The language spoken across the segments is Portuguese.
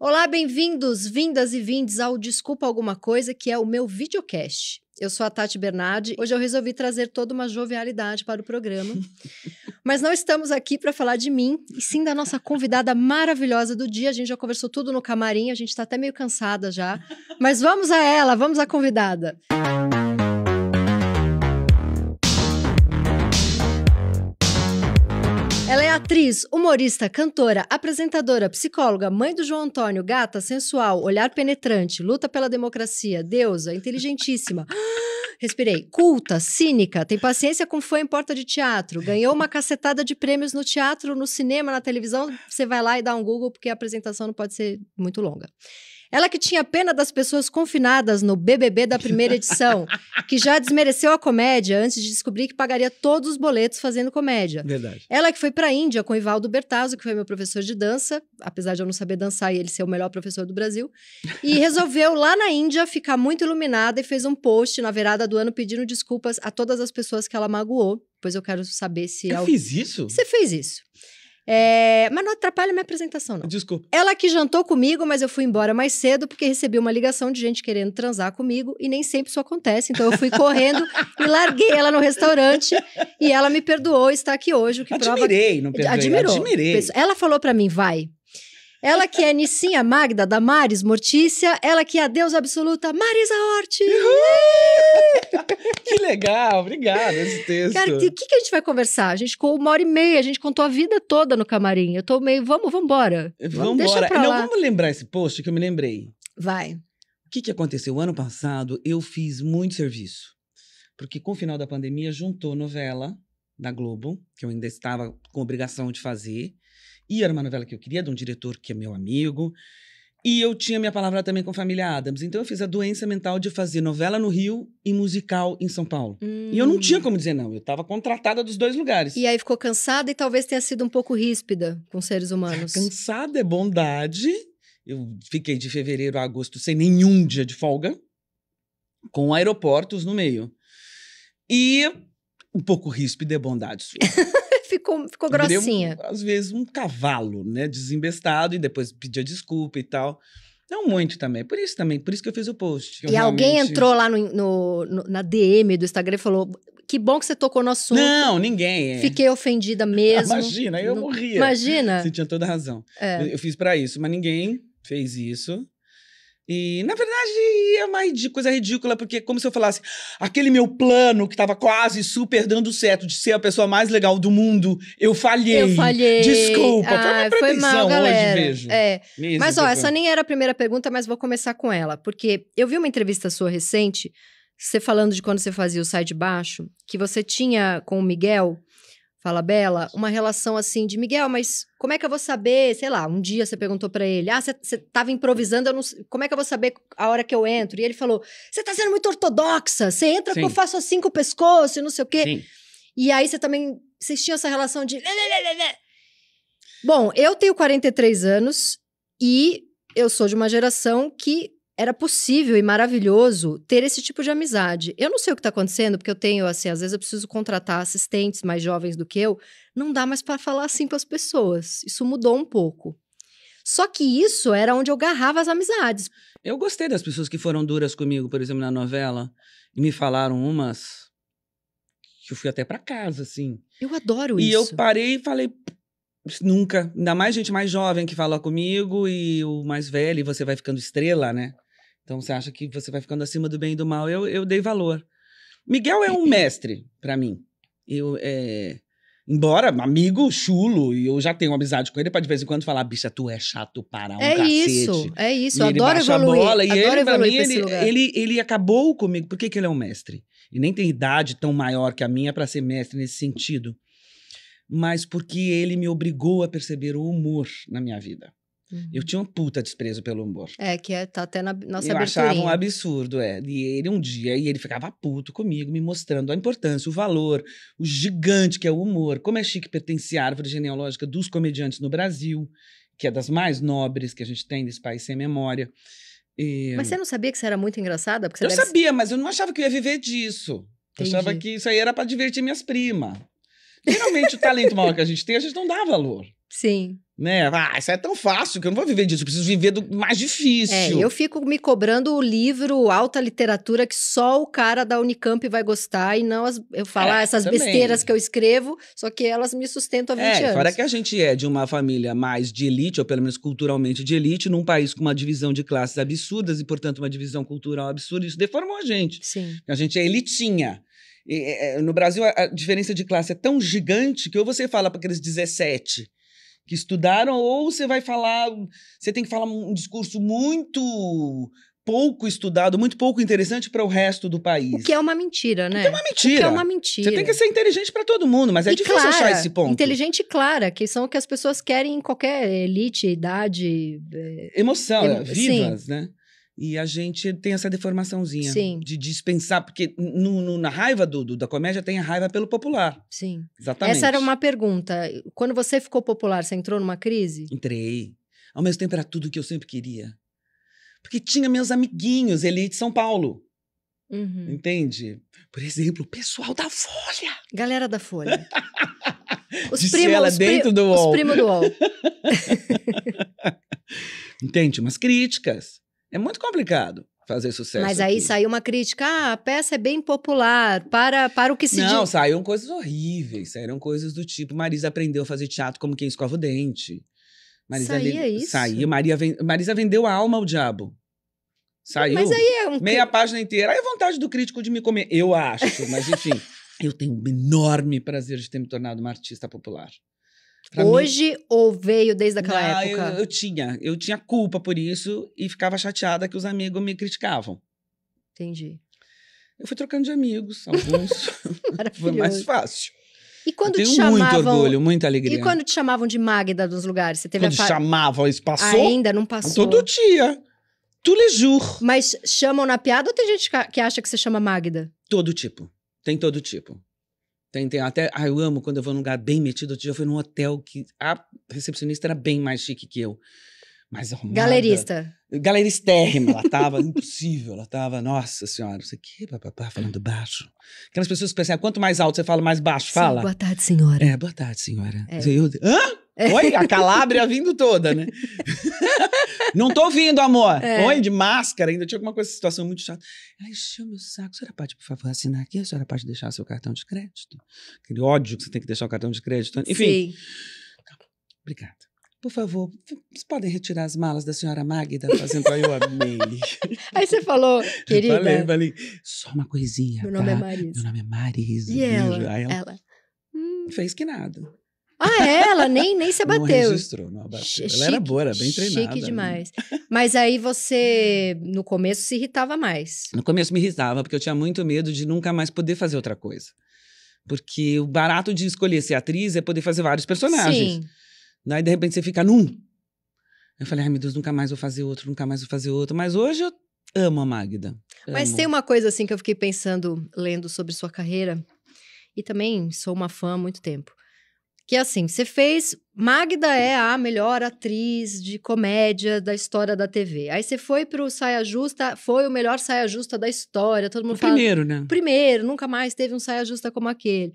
Olá, bem-vindos, vindas e vindes ao Desculpa Alguma Coisa, que é o meu videocast. Eu sou a Tati Bernardi. Hoje eu resolvi trazer toda uma jovialidade para o programa. Mas não estamos aqui para falar de mim, e sim da nossa convidada maravilhosa do dia. A gente já conversou tudo no camarim, a gente está até meio cansada já. Mas vamos a ela, vamos à convidada. Música Atriz, humorista, cantora, apresentadora, psicóloga, mãe do João Antônio, gata, sensual, olhar penetrante, luta pela democracia, deusa, inteligentíssima. Respirei. Culta, cínica, tem paciência com fã em porta de teatro, ganhou uma cacetada de prêmios no teatro, no cinema, na televisão. Você vai lá e dá um Google, porque a apresentação não pode ser muito longa. Ela que tinha pena das pessoas confinadas no BBB da primeira edição, que já desmereceu a comédia antes de descobrir que pagaria todos os boletos fazendo comédia. Verdade. Ela que foi para a Índia com o Ivaldo Bertazzo, que foi meu professor de dança, apesar de eu não saber dançar e ele ser o melhor professor do Brasil, e resolveu lá na Índia ficar muito iluminada e fez um post na virada do ano pedindo desculpas a todas as pessoas que ela magoou. Pois eu quero saber se... Eu ela... fiz isso? Você fez isso. É, mas não atrapalha minha apresentação, não. Desculpa. Ela que jantou comigo, mas eu fui embora mais cedo porque recebi uma ligação de gente querendo transar comigo e nem sempre isso acontece. Então eu fui correndo e larguei ela no restaurante e ela me perdoou e está aqui hoje. O que Admirei, não perdoei. Admirou. Admirei. Ela falou para mim, vai. Ela que é Nissinha Magda da Maris Mortícia, ela que é a deusa absoluta Marisa Hort. que legal, obrigado esse texto. Cara, o que, que a gente vai conversar? A gente ficou uma hora e meia, a gente contou a vida toda no camarim. Eu tô meio, vamos, vamos embora. Vamos embora. Não, lá. vamos lembrar esse post que eu me lembrei. Vai. O que, que aconteceu? Ano passado eu fiz muito serviço. Porque com o final da pandemia juntou novela da Globo, que eu ainda estava com obrigação de fazer, e era uma novela que eu queria, de um diretor que é meu amigo. E eu tinha minha palavra também com a família Adams. Então eu fiz a doença mental de fazer novela no Rio e musical em São Paulo. Hum. E eu não hum. tinha como dizer não. Eu estava contratada dos dois lugares. E aí ficou cansada e talvez tenha sido um pouco ríspida com seres humanos. Cansada é bondade. Eu fiquei de fevereiro a agosto sem nenhum dia de folga, com aeroportos no meio. E um pouco ríspida é bondade ficou, ficou grossinha. às vezes um cavalo, né? Desembestado e depois pedia desculpa e tal. Não muito também. Por isso também, por isso que eu fiz o post. E realmente... alguém entrou lá no, no, no, na DM do Instagram e falou: que bom que você tocou no assunto. Não, ninguém. É. Fiquei ofendida mesmo. Imagina, eu morria. Imagina. Você tinha toda razão. É. Eu, eu fiz para isso, mas ninguém fez isso. E, na verdade, é mais de coisa ridícula, porque é como se eu falasse, aquele meu plano que tava quase super dando certo de ser a pessoa mais legal do mundo, eu falhei. Eu falhei. Desculpa, ah, foi uma foi mal, galera. hoje, É. Mesmo mas, ó, foi. essa nem era a primeira pergunta, mas vou começar com ela. Porque eu vi uma entrevista sua recente, você falando de quando você fazia o Sai de Baixo, que você tinha com o Miguel Fala Bela, uma relação assim de Miguel, mas como é que eu vou saber? Sei lá, um dia você perguntou para ele: "Ah, você tava improvisando, eu não, como é que eu vou saber a hora que eu entro?" E ele falou: "Você tá sendo muito ortodoxa, você entra que eu faço assim com o pescoço, e não sei o quê". Sim. E aí você também vocês tinham essa relação de Bom, eu tenho 43 anos e eu sou de uma geração que era possível e maravilhoso ter esse tipo de amizade. Eu não sei o que está acontecendo, porque eu tenho, assim, às vezes eu preciso contratar assistentes mais jovens do que eu. Não dá mais para falar assim para as pessoas. Isso mudou um pouco. Só que isso era onde eu garrava as amizades. Eu gostei das pessoas que foram duras comigo, por exemplo, na novela, e me falaram umas que eu fui até para casa, assim. Eu adoro e isso. E eu parei e falei, nunca. Ainda mais gente mais jovem que fala comigo e o mais velho, e você vai ficando estrela, né? Então você acha que você vai ficando acima do bem e do mal. Eu, eu dei valor. Miguel é um mestre para mim. Eu, é... Embora amigo chulo, e eu já tenho amizade com ele para de vez em quando falar, bicha, tu é chato para um é cacete. É isso, é isso. E eu adoro evoluir. A bola, e ele, pra mim, ele, ele, ele, acabou comigo. Por que, que ele é um mestre? E nem tem idade tão maior que a minha para ser mestre nesse sentido. Mas porque ele me obrigou a perceber o humor na minha vida. Uhum. Eu tinha um puta desprezo pelo humor. É, que é, tá até na nossa Eu achava um absurdo, é. E ele um dia, e ele ficava puto comigo, me mostrando a importância, o valor, o gigante que é o humor, como é chique pertencer à árvore genealógica dos comediantes no Brasil, que é das mais nobres que a gente tem desse país sem memória. E... Mas você não sabia que você era muito engraçada? Porque eu deve... sabia, mas eu não achava que eu ia viver disso. Entendi. Eu achava que isso aí era para divertir minhas primas. Geralmente, o talento maior que a gente tem, a gente não dá valor. Sim né? Ah, isso é tão fácil que eu não vou viver disso, eu preciso viver do mais é, difícil. É, eu fico me cobrando o livro, alta literatura, que só o cara da Unicamp vai gostar, e não as, eu falar é, ah, essas também. besteiras que eu escrevo, só que elas me sustentam há 20 é, anos. Fora que a gente é de uma família mais de elite, ou pelo menos culturalmente de elite, num país com uma divisão de classes absurdas e, portanto, uma divisão cultural absurda, isso deformou a gente. Sim. A gente é elitinha. E, é, é, no Brasil, a diferença de classe é tão gigante que ou você fala para aqueles 17 que estudaram, ou você vai falar, você tem que falar um discurso muito pouco estudado, muito pouco interessante para o resto do país. O que é uma mentira, né? É o que é uma mentira. O que é uma mentira. Você tem que ser inteligente para todo mundo, mas é e difícil clara, achar esse ponto. Inteligente e clara, que são o que as pessoas querem em qualquer elite, idade. Eh, Emoção, emo... É, vivas, Sim. né? E a gente tem essa deformaçãozinha Sim. de dispensar, porque no, no, na raiva do, do, da comédia tem a raiva pelo popular. Sim. Exatamente. Essa era uma pergunta. Quando você ficou popular, você entrou numa crise? Entrei. Ao mesmo tempo era tudo que eu sempre queria. Porque tinha meus amiguinhos elite de São Paulo. Uhum. Entende? Por exemplo, o pessoal da Folha. Galera da Folha. os Disse primos, ela os dentro pri do UOL. Os primos do UOL. Entende? Umas críticas. É muito complicado fazer sucesso. Mas aí saiu uma crítica, ah, a peça é bem popular, para, para o que se diz. Não, saíram coisas horríveis, saíram coisas do tipo, Marisa aprendeu a fazer teatro como quem escova o dente. Marisa saía isso? Saía, Maria ven... Marisa vendeu a alma ao diabo. Saiu mas aí é um... meia página inteira. Aí a é vontade do crítico de me comer, eu acho, mas enfim. eu tenho um enorme prazer de ter me tornado uma artista popular. Pra Hoje mim... ou veio desde aquela Não, época? Eu, eu, tinha. Eu tinha culpa por isso e ficava chateada que os amigos me criticavam. Entendi. Eu fui trocando de amigos, alguns. Foi mais fácil. E quando eu tenho te chamavam... muito orgulho, muita alegria. E quando te chamavam de Magda dos lugares? Você teve quando a... chamavam, isso passou? Ainda não passou. Todo dia. Tu le jours. Mas chamam na piada ou tem gente que acha que você chama Magda? Todo tipo. Tem todo tipo. Tem, tem até, ah, eu amo quando eu vou num lugar bem metido. Outro dia eu fui num hotel que a recepcionista era bem mais chique que eu. Mais arrumada. Galerista. Galeristérrima. Ela tava impossível. Ela tava, nossa senhora, não sei o quê, papapá, falando baixo. Aquelas pessoas que pensam, ah, quanto mais alto você fala, mais baixo fala. Sim, boa tarde, senhora. É, boa tarde, senhora. É. Eu, hã? É. Oi, a Calábria vindo toda, né? não tô vindo, amor. É. Oi, de máscara ainda. Tinha alguma coisa, situação muito chata. Ela encheu meu saco. A senhora pode, por favor, assinar aqui? A senhora pode deixar seu cartão de crédito? Aquele ódio que você tem que deixar o cartão de crédito. Enfim. Sim. Tá Obrigada. Por favor, vocês podem retirar as malas da senhora Magda fazendo aí eu amei. Aí você falou, querida. Eu falei, falei, só uma coisinha. Meu nome é tá? é Marisa. Meu nome é Marisa. E ela, aí ela, ela. Hum. Fez que nada. Ah, é, ela nem, nem se abateu. Não registrou, não abateu. ela era boa, era bem treinada. Chique né? demais. Né? Mas aí você, no começo, se irritava mais. No começo me irritava, porque eu tinha muito medo de nunca mais poder fazer outra coisa. Porque o barato de escolher ser atriz é poder fazer vários personagens. Sim. Daí, de repente, você fica num. Eu falei, ai meu Deus, nunca mais vou fazer outro, nunca mais vou fazer outro. Mas hoje eu amo a Magda. Mas tem uma coisa assim que eu fiquei pensando, lendo sobre sua carreira, e também sou uma fã há muito tempo. Que é assim, você fez. Magda é a melhor atriz de comédia da história da TV. Aí você foi pro Saia Justa, foi o melhor saia justa da história. Todo mundo o fala. Primeiro, né? Primeiro, nunca mais teve um saia justa como aquele.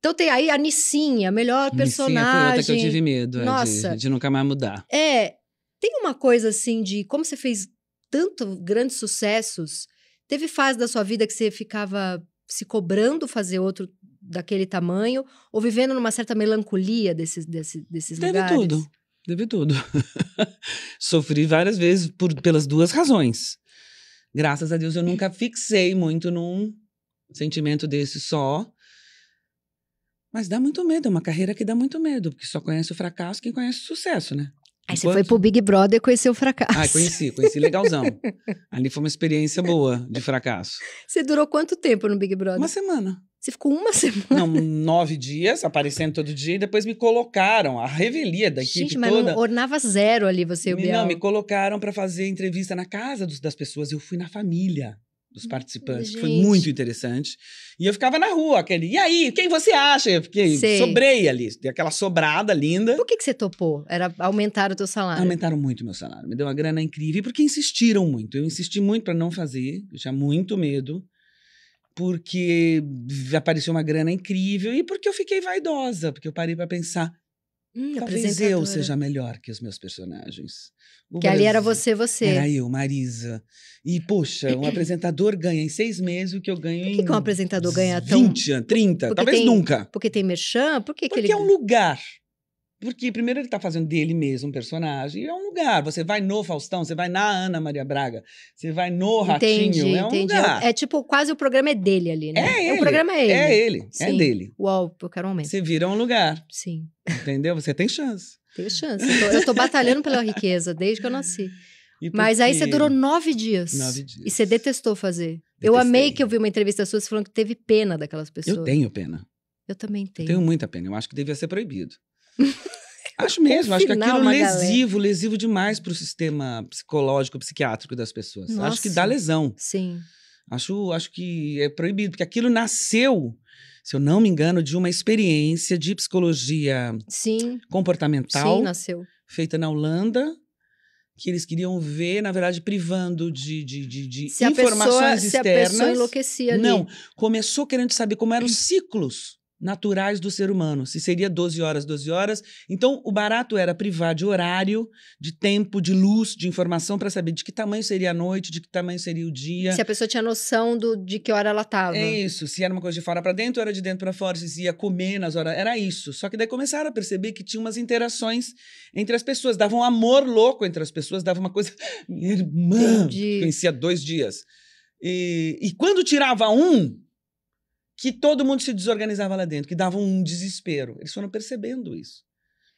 Então tem aí a Nissinha, melhor Nissinha personagem. Foi outra que eu tive medo é, Nossa. de, de nunca mais mudar. É. Tem uma coisa assim de como você fez tanto grandes sucessos. Teve fase da sua vida que você ficava se cobrando fazer outro daquele tamanho ou vivendo numa certa melancolia desses, desse, desses Deve lugares? Teve tudo. Teve tudo. Sofri várias vezes por, pelas duas razões. Graças a Deus eu nunca fixei muito num sentimento desse só. Mas dá muito medo, é uma carreira que dá muito medo, porque só conhece o fracasso quem conhece o sucesso, né? Aí Enquanto... você foi pro Big Brother e conheceu o fracasso. Ah, conheci, conheci legalzão. Ali foi uma experiência boa de fracasso. Você durou quanto tempo no Big Brother? Uma semana. Você ficou uma semana? Não, nove dias, aparecendo todo dia, e depois me colocaram, a revelia da equipe Gente, mas toda. Não ornava zero ali você e o Bial. Não, me colocaram para fazer entrevista na casa dos, das pessoas, eu fui na família dos hum, participantes, Gente. que foi muito interessante. E eu ficava na rua, aquele, e aí, quem você acha? Eu fiquei, Sei. sobrei ali, dei aquela sobrada linda. Por que, que você topou? Era aumentar o teu salário? Aumentaram muito o meu salário, me deu uma grana incrível, porque insistiram muito. Eu insisti muito para não fazer, eu tinha muito medo porque apareceu uma grana incrível e porque eu fiquei vaidosa, porque eu parei para pensar. Hum, talvez eu seja melhor que os meus personagens. O que Brasil, ali era você, você. Era eu, Marisa. E, poxa, um apresentador ganha em seis meses o que eu ganho em. Por que, um apresentador ganha tão. 20 anos, 30, porque talvez tem, nunca. Porque tem merchan? Por que porque que ele... é um lugar. Porque, primeiro, ele está fazendo dele mesmo um personagem. É um lugar. Você vai no Faustão, você vai na Ana Maria Braga, você vai no Ratinho. Entendi, é um entendi. É lugar. É, é, tipo, quase o programa é dele ali, né? É ele. O programa é, é ele. É ele. Sim. É dele. Uau, eu quero um momento. Você vira um lugar. Sim. Entendeu? Você tem chance. Tenho chance. Eu tô, eu tô batalhando pela riqueza desde que eu nasci. Mas aí você durou nove dias. Nove dias. E você detestou fazer. Detestei. Eu amei que eu vi uma entrevista sua falando que teve pena daquelas pessoas. Eu tenho pena. Eu também tenho. Eu tenho muita pena. Eu acho que devia ser proibido. Acho mesmo, acho que aquilo é lesivo, galera. lesivo demais para o sistema psicológico, psiquiátrico das pessoas. Nossa. Acho que dá lesão. Sim. Acho, acho que é proibido, porque aquilo nasceu, se eu não me engano, de uma experiência de psicologia Sim. comportamental. Sim, nasceu. Feita na Holanda, que eles queriam ver, na verdade, privando de, de, de, de se informações pessoa, externas. Se a pessoa enlouquecia ali. Não, começou querendo saber como eram os ciclos naturais do ser humano. Se seria 12 horas, 12 horas. Então, o barato era privar de horário, de tempo, de luz, de informação para saber de que tamanho seria a noite, de que tamanho seria o dia. Se a pessoa tinha noção do, de que hora ela estava. É isso. Se era uma coisa de fora para dentro, era de dentro para fora. Se ia comer nas horas. Era isso. Só que daí começaram a perceber que tinha umas interações entre as pessoas. Dava um amor louco entre as pessoas, dava uma coisa. Minha irmã! Entendi. Conhecia dois dias. E, e quando tirava um, que todo mundo se desorganizava lá dentro, que dava um desespero. Eles foram percebendo isso.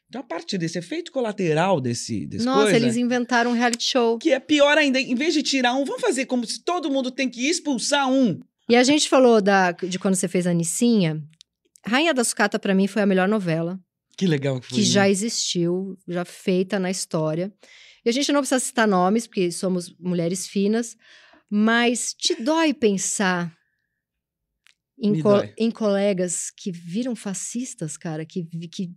Então, a partir desse efeito colateral desse, desse Nossa, coisa, eles inventaram um reality show. Que é pior ainda. Em vez de tirar um, vamos fazer como se todo mundo tem que expulsar um. E a gente falou da, de quando você fez a Nicinha. Rainha da Sucata, para mim, foi a melhor novela. Que legal que foi. Que né? já existiu, já feita na história. E a gente não precisa citar nomes, porque somos mulheres finas. Mas te dói pensar em, co em colegas que viram fascistas, cara, que, que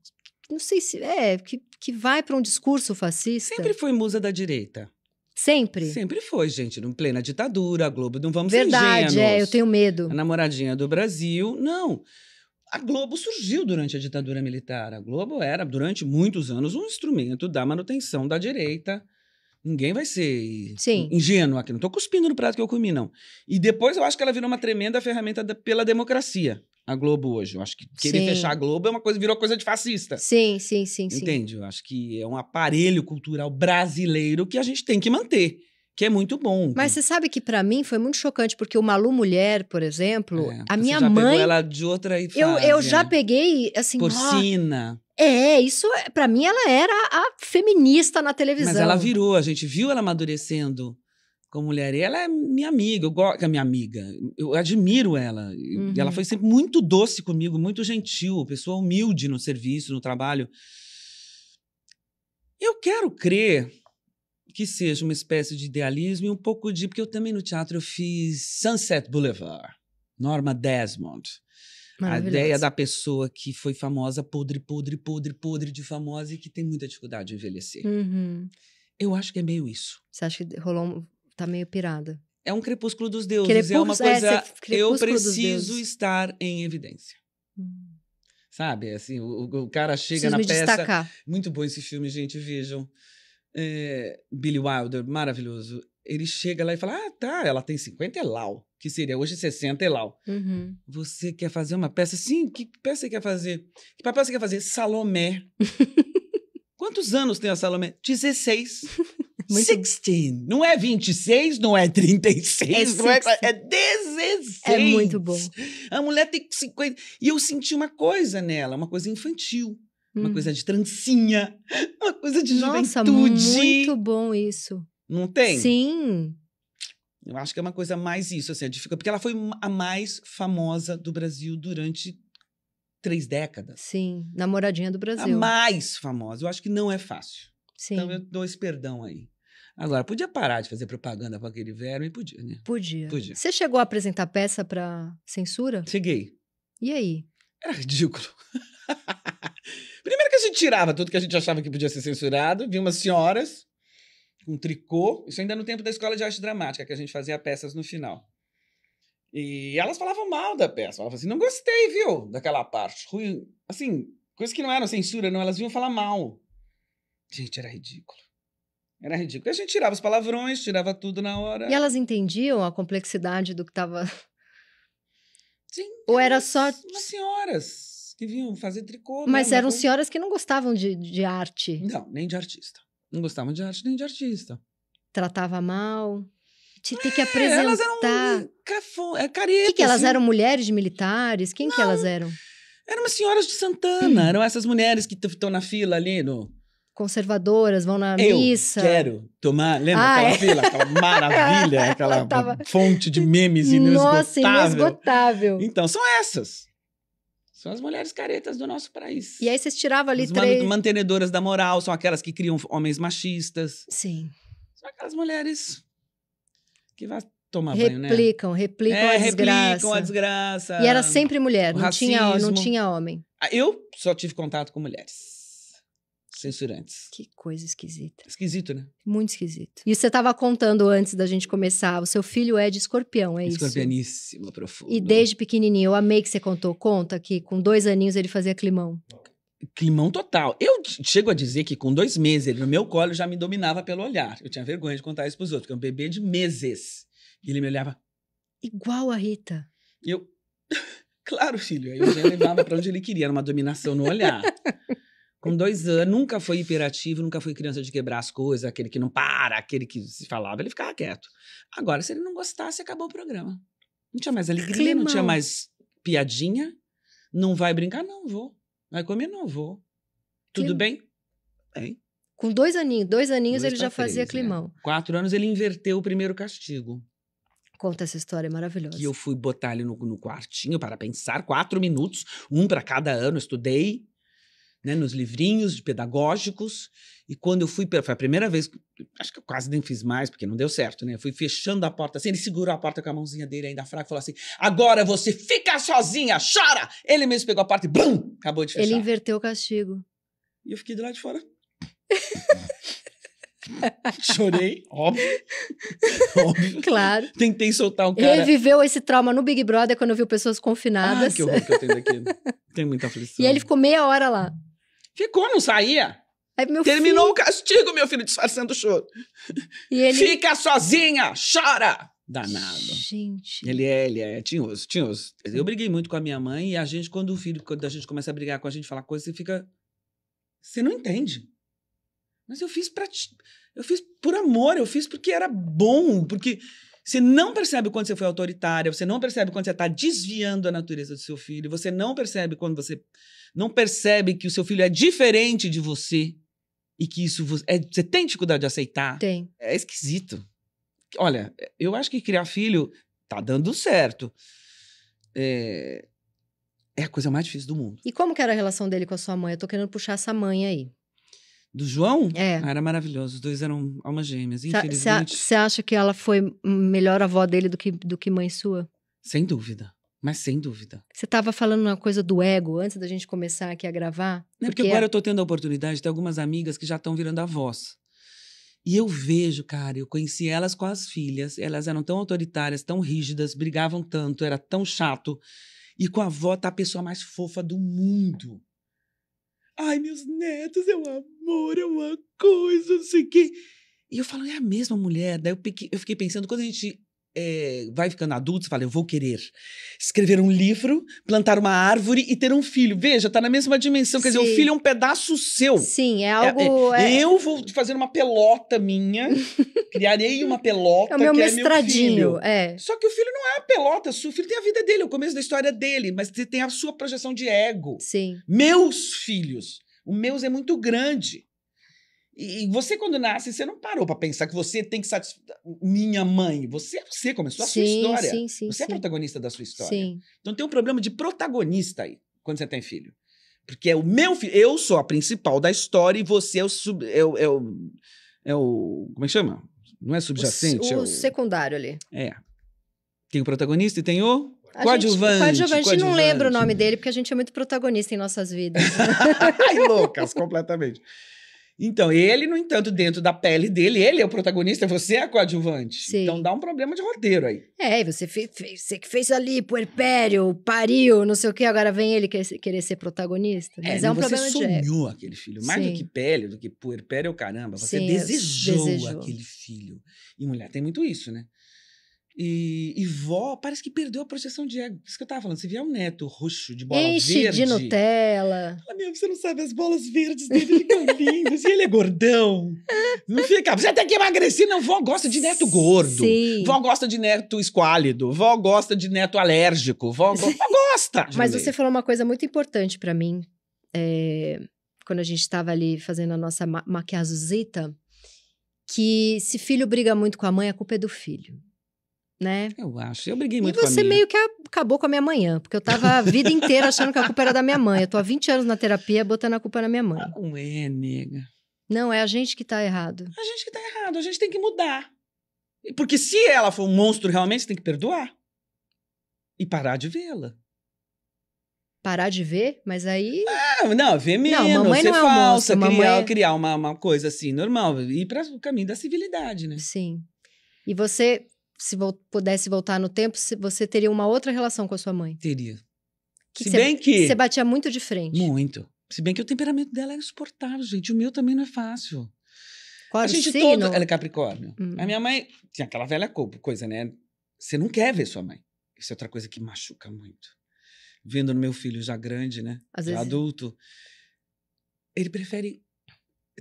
não sei se é que, que vai para um discurso fascista. Sempre foi musa da direita. Sempre? Sempre foi, gente. Em plena ditadura, a Globo, não vamos Verdade, ser é, eu tenho medo. A namoradinha do Brasil, não. A Globo surgiu durante a ditadura militar. A Globo era, durante muitos anos, um instrumento da manutenção da direita Ninguém vai ser Sim. ingênuo aqui. Não estou cuspindo no prato que eu comi, não. E depois eu acho que ela virou uma tremenda ferramenta da, pela democracia, a Globo hoje. Eu acho que querer sim. fechar a Globo é uma coisa, virou coisa de fascista. Sim, sim, sim. Entende? Sim. Eu acho que é um aparelho cultural brasileiro que a gente tem que manter. Que é muito bom. Mas você sabe que para mim foi muito chocante, porque o Malu Mulher, por exemplo, é, a minha já mãe. Pegou ela de outra fase, Eu, eu já né? peguei, assim. Porcina. É, isso, é, para mim, ela era a feminista na televisão. Mas ela virou, a gente viu ela amadurecendo como mulher. E ela é minha amiga, eu gosto, é minha amiga. Eu admiro ela. Uhum. Ela foi sempre muito doce comigo, muito gentil, pessoa humilde no serviço, no trabalho. Eu quero crer que seja uma espécie de idealismo e um pouco de. Porque eu também no teatro eu fiz Sunset Boulevard, Norma Desmond. A ideia da pessoa que foi famosa, podre, podre, podre, podre de famosa e que tem muita dificuldade de envelhecer. Uhum. Eu acho que é meio isso. Você acha que rolou. Um... tá meio pirada. É um crepúsculo dos deuses. é uma é, coisa. É, eu preciso estar em evidência. Hum. Sabe? Assim, o, o cara chega Preciso na peça. Destacar. Muito bom esse filme, gente, vejam. É, Billy Wilder, maravilhoso. Ele chega lá e fala: Ah, tá, ela tem 50 é lau que seria hoje 60 e lá. Uhum. Você quer fazer uma peça? Sim, que peça você quer fazer? Que papel você quer fazer? Salomé. Quantos anos tem a Salomé? 16. 16. Não é 26, não é 36, é não é, 16. É, é muito bom. A mulher tem 50. E eu senti uma coisa nela, uma coisa infantil. Hum. Uma coisa de trancinha, uma coisa de Nossa, juventude. Nossa, muito bom isso. Não tem? Sim. Eu acho que é uma coisa mais isso, assim, dificuldade, porque ela foi a mais famosa do Brasil durante três décadas. Sim, namoradinha do Brasil. A mais famosa. Eu acho que não é fácil. Então, Sim. Então eu dou esse perdão aí. Agora, podia parar de fazer propaganda para aquele verme? Podia, né? Podia. podia. Você chegou a apresentar peça para censura? Cheguei. E aí? Era ridículo. Primeiro que a gente tirava tudo que a gente achava que podia ser censurado, vi umas senhoras um tricô. Isso ainda no tempo da escola de arte dramática, que a gente fazia peças no final. E elas falavam mal da peça. Falavam assim, não gostei, viu, daquela parte. Ruim. Assim, coisas que não eram censura, não. Elas vinham falar mal. Gente, era ridículo. Era ridículo. E a gente tirava os palavrões, tirava tudo na hora. E elas entendiam a complexidade do que estava... Sim. Ou era só... Umas senhoras que vinham fazer tricô. Mas né, mesmo, eram como... senhoras que não gostavam de, de arte. Não, nem de artista. Não gostavam de arte nem de artista. Tratava mal. Te é, ter que apresentar. É, elas eram é careta. Que, que elas assim. eram mulheres militares? Quem Não, que elas eram? Eram as senhoras de Santana. Hum. Eram essas mulheres que estão na fila ali no conservadoras vão na eu missa. Quero tomar, lembra ah, aquela é? fila, aquela maravilha, aquela tava... fonte de memes inesgotável. Nossa, inesgotável. Então, são essas. São as mulheres caretas do nosso país. E aí vocês tiravam ali as três... mantenedoras da moral, são aquelas que criam homens machistas. Sim. São aquelas mulheres que vão tomar replicam, banho, né? Replicam, replicam é, a desgraça. replicam a desgraça. E era sempre mulher, não tinha, não tinha homem. Ah, eu só tive contato com mulheres censurantes. Que coisa esquisita. Esquisito, né? Muito esquisito. E você estava contando antes da gente começar, o seu filho é de escorpião, é isso? Escorpianíssimo, profundo. E desde pequenininho, eu amei que você contou, conta que com dois aninhos ele fazia climão. Climão total. Eu chego a dizer que com dois meses ele no meu colo já me dominava pelo olhar. Eu tinha vergonha de contar isso para os outros, porque é um bebê de meses. E ele me olhava. Igual a Rita. E eu. Claro, filho. Aí eu já levava para onde ele queria, era uma dominação no olhar. Com dois anos, nunca foi hiperativo, nunca foi criança de quebrar as coisas, aquele que não para, aquele que se falava, ele ficava quieto. Agora, se ele não gostasse, acabou o programa. Não tinha mais alegria, Climão. não tinha mais piadinha. Não vai brincar? Não vou. Vai comer? Não vou. Tudo Clim... bem? Bem. Com dois aninhos, dois aninhos dois ele já três, fazia é. climão. Né? Quatro anos ele inverteu o primeiro castigo. Conta essa história maravilhosa. Que eu fui botar ele no, no quartinho para pensar, quatro minutos, um para cada ano, estudei né, nos livrinhos pedagógicos. E quando eu fui, foi a primeira vez, acho que eu quase nem fiz mais, porque não deu certo, né? Eu fui fechando a porta assim, ele segurou a porta com a mãozinha dele ainda fraca e falou assim: agora você fica sozinha, chora! Ele mesmo pegou a porta e BUM! Acabou de fechar. Ele inverteu o castigo. E eu fiquei do lado de fora. Chorei, óbvio. óbvio. Claro. Tentei soltar um cara. ele viveu esse trauma no Big Brother quando viu pessoas confinadas. Ah, que horror que eu tenho daqui. Tem muita aflição. E ele ficou meia hora lá. Ficou, não saía. Aí, Terminou filho... o castigo, meu filho, disfarçando o choro. Ele... Fica sozinha, chora! Danado. Gente. Ele é, ele é tinhoso, tinhoso. Eu briguei muito com a minha mãe e a gente, quando o filho, quando a gente começa a brigar com a gente, falar coisa, você fica. Você não entende. Mas eu fiz pra. Eu fiz por amor, eu fiz porque era bom, porque você não percebe quando você foi autoritária, você não percebe quando você está desviando a natureza do seu filho, você não percebe quando você não percebe que o seu filho é diferente de você e que isso você, é, você tem dificuldade de aceitar. Tem. É esquisito. Olha, eu acho que criar filho tá dando certo. É, é a coisa mais difícil do mundo. E como que era a relação dele com a sua mãe? Eu tô querendo puxar essa mãe aí. Do João? É. Ah, era maravilhoso. Os dois eram almas gêmeas, infelizmente. Você acha que ela foi melhor avó dele do que, do que mãe sua? Sem dúvida. Mas sem dúvida. Você estava falando uma coisa do ego antes da gente começar aqui a gravar? É, porque, porque agora é... eu estou tendo a oportunidade de ter algumas amigas que já estão virando avós. E eu vejo, cara, eu conheci elas com as filhas, elas eram tão autoritárias, tão rígidas, brigavam tanto, era tão chato. E com a avó tá a pessoa mais fofa do mundo. Ai, meus netos, é um amor, é uma coisa, não sei o quê. E eu falo, é a mesma mulher. Daí eu, eu fiquei pensando, quando a gente é, vai ficando adulto, você fala, eu vou querer escrever um livro, plantar uma árvore e ter um filho. Veja, tá na mesma dimensão. Quer Sim. dizer, o filho é um pedaço seu. Sim, é, é, é algo. É, é... Eu vou fazer uma pelota minha, criarei uma pelota. É o meu que mestradinho, é, meu é. Só que o filho não é a pelota, o filho tem a vida dele, o começo da história dele, mas tem a sua projeção de ego. Sim. Meus filhos. O meus é muito grande. E você, quando nasce, você não parou para pensar que você tem que satisfazer. Minha mãe, você, é você começou a sim, sua história. Sim, sim, você é protagonista da sua história. Então tem um problema de protagonista aí, quando você tem filho. Porque é o meu filho. Eu sou a principal da história e você é o. Sub, é, o, é, o, é o. Como é que chama? Não é subjacente? É o, o, é o secundário ali. É. Tem o protagonista e tem o. A coadjuvante. Gente, não lembra o nome dele, porque a gente é muito protagonista em nossas vidas. Ai, loucas, completamente. Então, ele, no entanto, dentro da pele dele, ele é o protagonista, você é a coadjuvante. Sim. Então dá um problema de roteiro aí. É, você, fez, você que fez ali puerpério, pariu, não sei o quê, agora vem ele querer ser protagonista. É, Mas é, é um problema de... Você sonhou aquele filho, mais Sim. do que pele, do que puerpério, caramba, você Sim, desejou, desejou, aquele filho. E mulher tem muito isso, né? E, e, vó, parece que perdeu a projeção de ego. Isso que eu tava falando. Se vier um neto roxo de bola Enche verde... de Nutella. Fala, meu, você não sabe, as bolas verdes dele ficam lindas. e ele é gordão. Não fica... Você tem que emagrecer. Não, vó gosta de neto gordo. Sim. Vó gosta de neto esquálido. Vó gosta de neto alérgico. Vó, vó gosta. Mas você falou uma coisa muito importante para mim. É... Quando a gente estava ali fazendo a nossa ma maquiazuzita, que se filho briga muito com a mãe, a culpa é do filho né? Eu acho. Eu briguei muito e com a minha. E você meio que acabou com a minha manhã, porque eu tava a vida inteira achando que a culpa era da minha mãe. Eu tô há 20 anos na terapia botando a culpa na minha mãe. Não é, nega. Não, é a gente que tá errado. A gente que tá errado, a gente tem que mudar. Porque se ela for um monstro realmente, você tem que perdoar. E parar de vê-la. Parar de ver? Mas aí. Ah, não, ver menos, não, mamãe ser não é falsa, monstro, criar, mamãe... É criar uma, uma coisa assim, normal. Ir para o caminho da civilidade, né? Sim. E você se vo pudesse voltar no tempo, você teria uma outra relação com a sua mãe? Teria. Que se bem que. Você batia muito de frente. Muito. Se bem que o temperamento dela é insuportável, gente. O meu também não é fácil. Qual a gente todo. Ela é Capricórnio. Hum. A minha mãe tinha aquela velha coisa, né? Você não quer ver sua mãe. Isso é outra coisa que machuca muito. Vendo no meu filho já grande, né? Às já vezes... É. adulto. Ele prefere.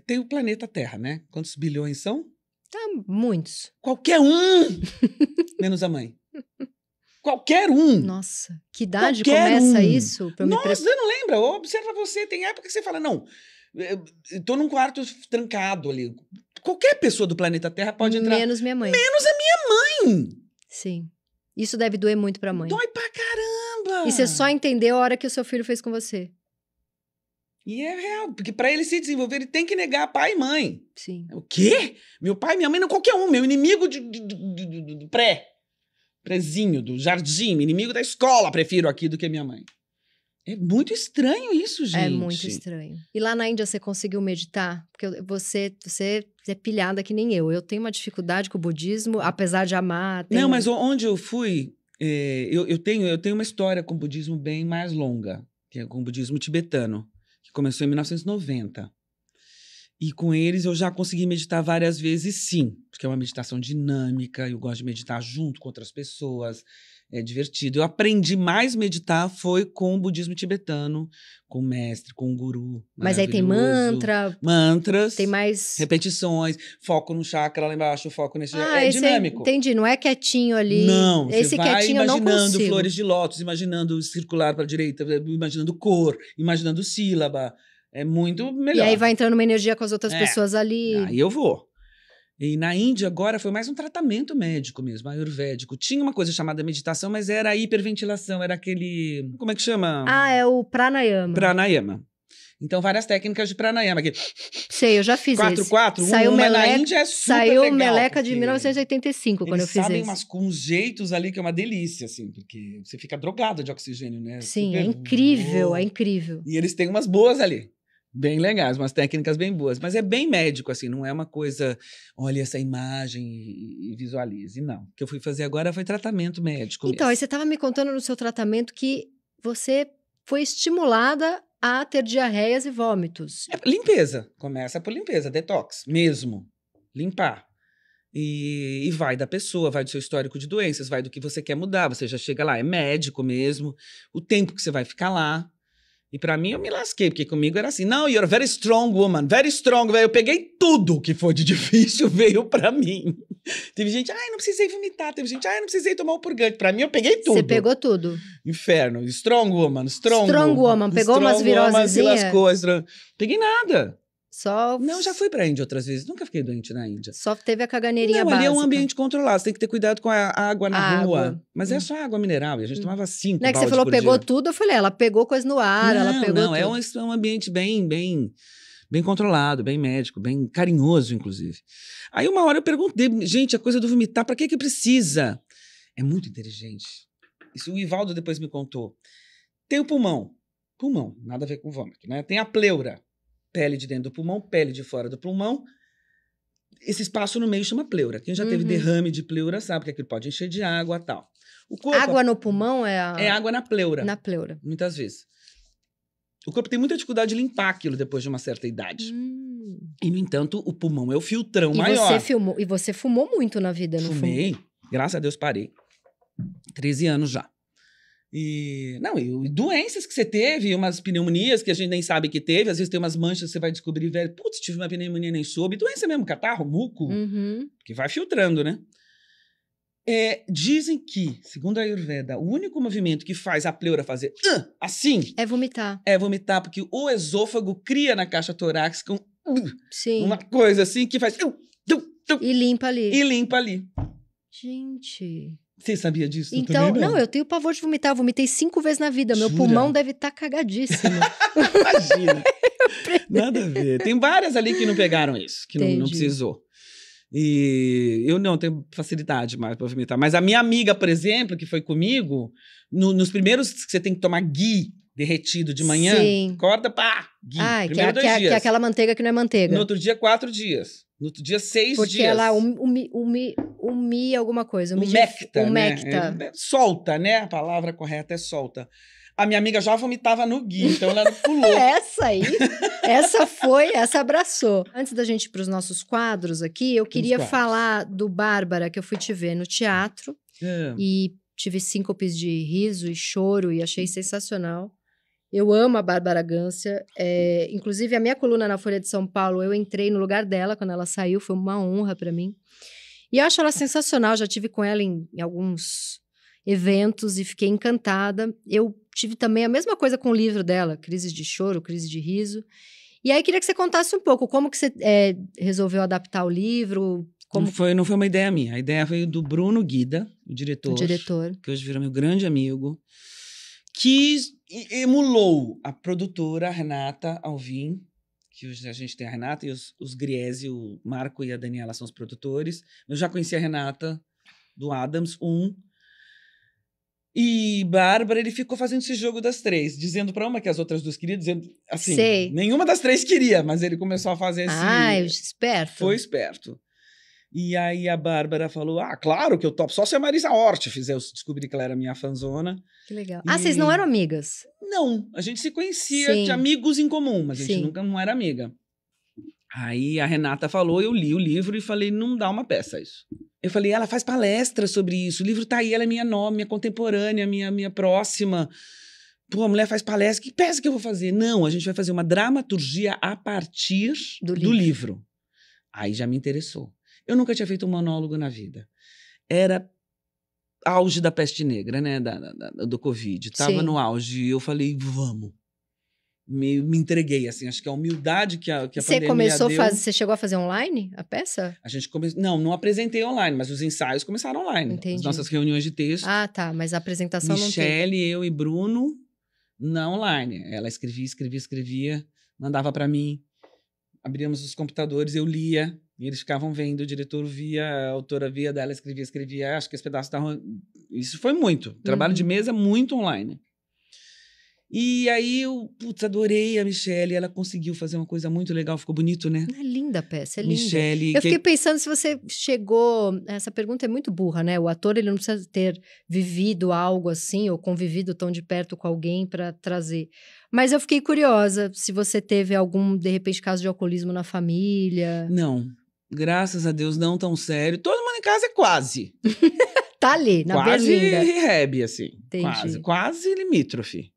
Tem o planeta Terra, né? Quantos bilhões são? Ah, muitos. Qualquer um! menos a mãe. Qualquer um. Nossa, que idade Qualquer começa um. isso? Nossa, pre... não lembra. Observa você. Tem época que você fala, não, estou num quarto trancado ali. Qualquer pessoa do planeta Terra pode entrar. Menos minha mãe. Menos a minha mãe! Sim. Isso deve doer muito pra mãe. Dói pra caramba! E você só entendeu a hora que o seu filho fez com você. E é real, porque para ele se desenvolver, ele tem que negar pai e mãe. Sim. O quê? Meu pai e minha mãe não é qualquer um, meu inimigo de, de, de, de pré. Prezinho, do jardim, inimigo da escola, prefiro aqui do que minha mãe. É muito estranho isso, é gente. É muito estranho. E lá na Índia você conseguiu meditar? Porque você, você é pilhada que nem eu. Eu tenho uma dificuldade com o budismo, apesar de amar. Não, mas onde eu fui, é, eu, eu, tenho, eu tenho uma história com o budismo bem mais longa, que é com o budismo tibetano. Começou em 1990. E com eles eu já consegui meditar várias vezes, sim, porque é uma meditação dinâmica, eu gosto de meditar junto com outras pessoas é divertido. Eu aprendi mais meditar foi com o budismo tibetano, com o mestre, com o guru. Mas aí tem mantra. Mantras. Tem mais. Repetições, foco no chakra lá embaixo, foco nesse. Ah, é, é dinâmico. É, entendi, não é quietinho ali. Não, esse você vai quietinho imaginando flores de lótus, imaginando circular para a direita, imaginando cor, imaginando sílaba. É muito melhor. E aí vai entrando uma energia com as outras é. pessoas ali. Aí eu vou. E na Índia agora foi mais um tratamento médico mesmo, ayurvédico. Tinha uma coisa chamada meditação, mas era a hiperventilação, era aquele, como é que chama? Ah, é o pranayama. Pranayama. Então, várias técnicas de pranayama. Aqui. Sei, eu já fiz 4, esse. 4, 1, saiu meleca, na Índia é super Saiu legal, Meleca de 1985, quando eu fiz sabem esse. Eles sabem uns jeitos ali que é uma delícia, assim, porque você fica drogado de oxigênio, né? Sim, é super é incrível, é incrível. E eles têm umas boas ali bem legais, umas técnicas bem boas. Mas é bem médico, assim, não é uma coisa, olha essa imagem e, e visualize. Não. O que eu fui fazer agora foi tratamento médico. Então, você estava me contando no seu tratamento que você foi estimulada a ter diarreias e vômitos. É, limpeza. Começa por limpeza, detox mesmo. Limpar. E, e, vai da pessoa, vai do seu histórico de doenças, vai do que você quer mudar. Você já chega lá, é médico mesmo, o tempo que você vai ficar lá. E para mim eu me lasquei, porque comigo era assim: não, you're a very strong woman, very strong. Véio. Eu peguei tudo que foi de difícil, veio para mim. Teve gente, ai, não precisei vomitar. Teve gente, ai, não precisei tomar um purgante. Para mim eu peguei tudo. Você pegou tudo. Inferno. Strong woman, strong. Strong woman, pegou strong umas viroses. Woman, strong... Peguei nada. Só... Não, já fui para a Índia outras vezes. Nunca fiquei doente na Índia. Só teve a caganeirinha Não, básica. ali é um ambiente controlado. Você tem que ter cuidado com a água na a rua. Água. Mas é hum. é só água mineral. E a gente hum. tomava cinco Não é que você falou pegou dia. tudo. Eu falei, ela pegou coisa no ar, não, ela pegou Não, é tudo. É, um, ambiente bem, bem bem controlado, bem médico, bem carinhoso, inclusive. Aí uma hora eu perguntei, gente, a coisa do vomitar, para que que precisa? É muito inteligente. Isso o Ivaldo depois me contou. Tem o pulmão. Pulmão, nada a ver com vômito, né? Tem a pleura pele de dentro do pulmão, pele de fora do pulmão. Esse espaço no meio chama pleura. Quem já uhum. teve derrame de pleura sabe que aquilo pode encher de água tal. O corpo, água no pulmão é a... É água na pleura. Na pleura. Muitas vezes. O corpo tem muita dificuldade de limpar aquilo depois de uma certa idade. Hum. E, no entanto, o pulmão é o filtrão e maior. Você filmou, e você fumou muito na vida, não Fumei. Fumo. Graças a Deus parei. 13 anos já. E, não, e doenças que você teve, umas pneumonias que a gente nem sabe que teve, às vezes tem umas manchas que você vai descobrir, velho, putz, tive uma pneumonia nem soube. Doença mesmo, catarro, muco, uhum. que vai filtrando, né? É, dizem que, segundo a Ayurveda, o único movimento que faz a pleura fazer uh, assim é vomitar. É vomitar, porque o esôfago cria na caixa torácica um, uh, uma coisa assim que faz. Uh, e limpa ali. E limpa ali. Gente. Você sabia disso? Então, eu não. não. eu tenho pavor de vomitar. Eu vomitei cinco vezes na vida. Meu Jura? pulmão deve estar tá cagadíssimo. Imagina. Nada a ver. Tem várias ali que não pegaram isso, que não, não, precisou. E eu não tenho facilidade mais para vomitar. Mas a minha amiga, por exemplo, que foi comigo, no, nos primeiros que você tem que tomar gui derretido de manhã, Sim. acorda, pá, gui. Ai, Primeiro que, é, dois que, dias. É que é aquela manteiga que não é manteiga. No outro dia, quatro dias. No dia 6 Porque dias. ela umi, umi, umi alguma coisa. Umi umecta, umecta. Né? É, é, solta, né? A palavra correta é solta. A minha amiga já vomitava no Gui, então ela pulou. essa aí, essa foi, essa abraçou. Antes da gente ir para os nossos quadros aqui, eu queria falar do Bárbara, que eu fui te ver no teatro. É. E tive síncopes de riso e choro e achei uhum. sensacional. Eu amo a Bárbara Gância. É, inclusive, a minha coluna na Folha de São Paulo, eu entrei no lugar dela quando ela saiu, foi uma honra para mim. E eu acho ela sensacional. Já tive com ela em, em, alguns eventos e fiquei encantada. Eu tive também a mesma coisa com o livro dela, Crises de Choro, Crise de Riso. E aí queria que você contasse um pouco como que você é, resolveu adaptar o livro, como... Não, foi, não foi uma ideia minha. A ideia veio do Bruno Guida, o diretor. O diretor. Que hoje virou meu grande amigo. Que emulou a produtora Renata Alvim, que hoje a gente tem a Renata e os, os Griese, o Marco e a Daniela são os produtores. Eu já conheci a Renata do Adams 1. Um. E Bárbara, ele ficou fazendo esse jogo das três, dizendo para uma que as outras duas queriam, dizendo assim, Sei. nenhuma das três queria, mas ele começou a fazer esse. Ah, esperto. Foi esperto. E aí a Bárbara falou: Ah, claro que eu topo, só se a Marisa Hort fizer. Eu descobri que ela era minha fanzona. Que legal. E... Ah, vocês não eram amigas? Não, a gente se conhecia Sim. de amigos em comum, mas a gente Sim. nunca não era amiga. Aí a Renata falou, eu li o livro e falei: não dá uma peça isso. Eu falei, ela faz palestra sobre isso, o livro tá aí, ela é minha nome, minha contemporânea, minha, minha próxima. Pô, a mulher faz palestra, que peça que eu vou fazer? Não, a gente vai fazer uma dramaturgia a partir do, do livro. livro. Aí já me interessou. Eu nunca tinha feito um monólogo na vida. Era auge da peste negra, né? Da, da, do Covid. Tava Sim. no auge. E eu falei, vamos. Me, me entreguei, assim. Acho que a humildade que a, que a você pandemia começou deu... Faz, você chegou a fazer online a peça? A gente começou... Não, não apresentei online, mas os ensaios começaram online. Entendi. As nossas reuniões de texto. Ah, tá. Mas a apresentação não. Michele, eu e Bruno na online. Ela escrevia, escrevia, escrevia. Mandava para mim abríamos os computadores, eu lia, e eles ficavam vendo, o diretor via, a autora via dela, escrevia, escrevia, ah, acho que esse pedaço estavam. Tá Isso foi muito. Trabalho uhum. de mesa é muito online. E aí eu, putz, adorei a Michelle. Ela conseguiu fazer uma coisa muito legal, ficou bonito, né? É linda a peça, é linda. eu fiquei pensando se você chegou. Essa pergunta é muito burra, né? O ator ele não precisa ter vivido algo assim ou convivido tão de perto com alguém para trazer. Mas eu fiquei curiosa se você teve algum, de repente, caso de alcoolismo na família. Não. Graças a Deus, não tão sério. Todo mundo em casa é quase. tá ali, na quase Quase rehab, assim. Entendi. Quase, quase limítrofe.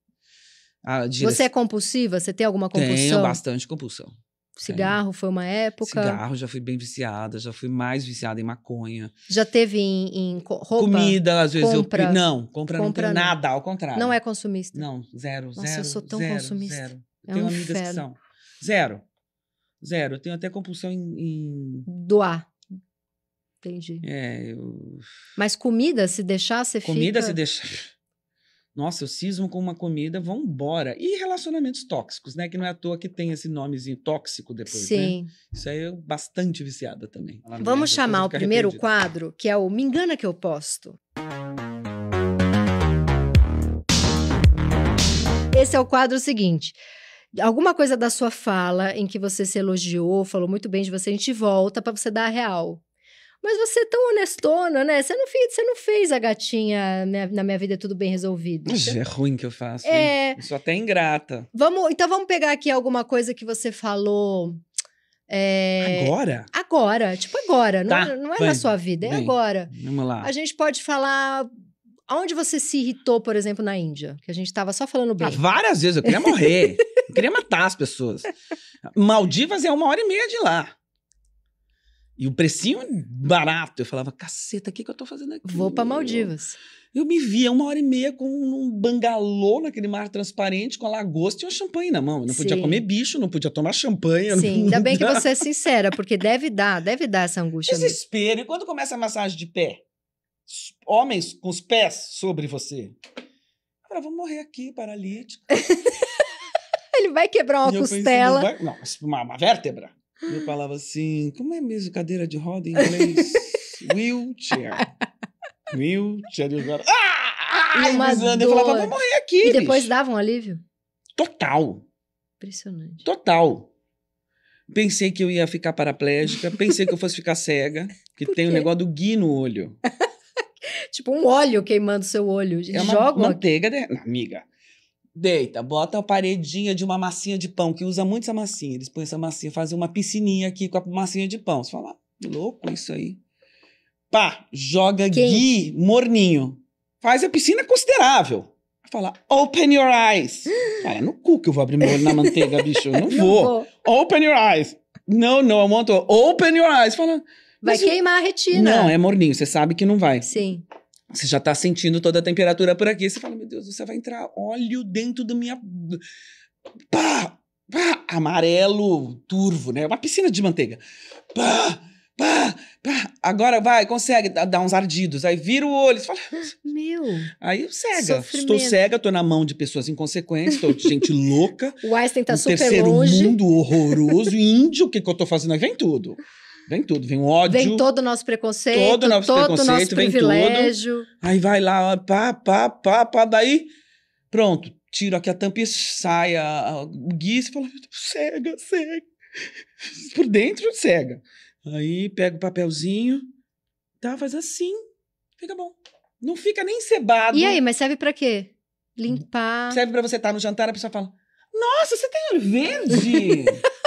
Você é compulsiva? Você tem alguma compulsão? Tenho bastante compulsão. Cigarro é. foi uma época. Cigarro, já fui bem viciada, já fui mais viciada em maconha. Já teve em, em roupa? Comida, às vezes compra. eu. Não, compra, compra não tem nada, ao contrário. Não é consumista. Não, zero, Nossa, zero. eu sou tão zero, consumista. Zero. É tenho um amigas inferno. que são. Zero. Zero. Eu tenho até compulsão em. em... Doar. Entendi. É, eu... Mas comida, se deixar, você comida, fica... Comida, se deixar nossa, eu cismo com uma comida, vamos embora. E relacionamentos tóxicos, né? Que não é à toa que tem esse nomezinho tóxico depois, né? Sim. Né? Isso aí é bastante viciada também. Ela vamos chamar o primeiro quadro, que é o Me Engana Que Eu Posto. Esse é o quadro seguinte alguma coisa da sua fala em que você se elogiou, falou muito bem de você, a gente volta para você dar a real. Mas você é tão honestona, né? Você não, fez, você não fez a gatinha minha, né, na minha vida tudo bem resolvido. Ixi, é ruim que eu faço. É... Hein? Isso até é ingrata. Vamos, então vamos pegar aqui alguma coisa que você falou. É... Agora? Agora, tipo agora. Tá. Não, é, não é na sua vida, é Bem, agora. Vamos lá. A gente pode falar onde você se irritou, por exemplo, na Índia? Que a gente estava só falando bem. Ah, várias vezes, eu queria morrer. eu queria matar as pessoas. Maldivas é uma hora e meia de lá. E um precinho barato. Eu falava, caceta, o que, que eu tô fazendo aqui? Vou para Maldivas. Eu me via uma hora e meia com um bangalô naquele mar transparente, com a lagosta e um champanhe na mão. Eu não Sim. podia comer bicho, não podia tomar champanhe. Sim, ainda bem que você é sincera, porque deve dar, deve dar essa angústia. Desespero. Mesmo. E quando começa a massagem de pé? Homens com os pés sobre você. Cara, vou morrer aqui, paralítico. Ele vai quebrar uma costela. Pensei, não, vai... não, uma, uma vértebra. Eu falava assim, como é mesmo cadeira de roda em inglês? Wheelchair. Wheelchair. Eu falava, ah! Ai, Uma dor. eu falava, vou morrer aqui. E depois bicho. dava um alívio? Total. Impressionante. Total. Pensei que eu ia ficar paraplégica, pensei que eu fosse ficar cega, que tem o um negócio do gui no olho. tipo um óleo queimando seu olho. É uma Joga manteiga, de... amiga. Deita, bota uma paredinha de uma massinha de pão, que usa muito essa massinha. Eles põem essa massinha, fazem uma piscininha aqui com a massinha de pão. Você fala, ah, louco isso aí. Pá, joga gui morninho. Faz a piscina considerável. Fala, open your eyes. Cara, é no cu que eu vou abrir meu olho na manteiga, bicho. Eu não, não vou. vou. Open your eyes. Não, não, eu monto. Open your eyes. Fala. Vai queimar a retina. Não, é morninho. Você sabe que não vai. Sim. Você já tá sentindo toda a temperatura por aqui. Você fala, meu Deus, você vai entrar óleo dentro da minha. Pá! Pá! Amarelo, turvo, né? Uma piscina de manteiga. Pá! Pá! Pá! Agora vai, consegue dar uns ardidos. Aí vira o olho. Você fala, ah, meu. Aí cega. Estou cega, tô na mão de pessoas inconsequentes, estou de gente louca. O Einstein tá um super terceiro longe. mundo horroroso, índio, o que, que eu tô fazendo? Aí vem tudo. Vem tudo, vem o ódio. Vem todo o nosso preconceito. Todo o nosso todo preconceito, nosso vem privilégio. tudo. Aí vai lá, pá, pá, pá, pá, daí pronto, tiro aqui a tampa e sai a, a guia e fala, cega, cega. Por dentro, cega. Aí pega o papelzinho, tá, faz assim, fica bom. Não fica nem cebado. E aí, mas serve para quê? Limpar. Serve para você estar tá no jantar, a pessoa fala, nossa, você tem olho verde?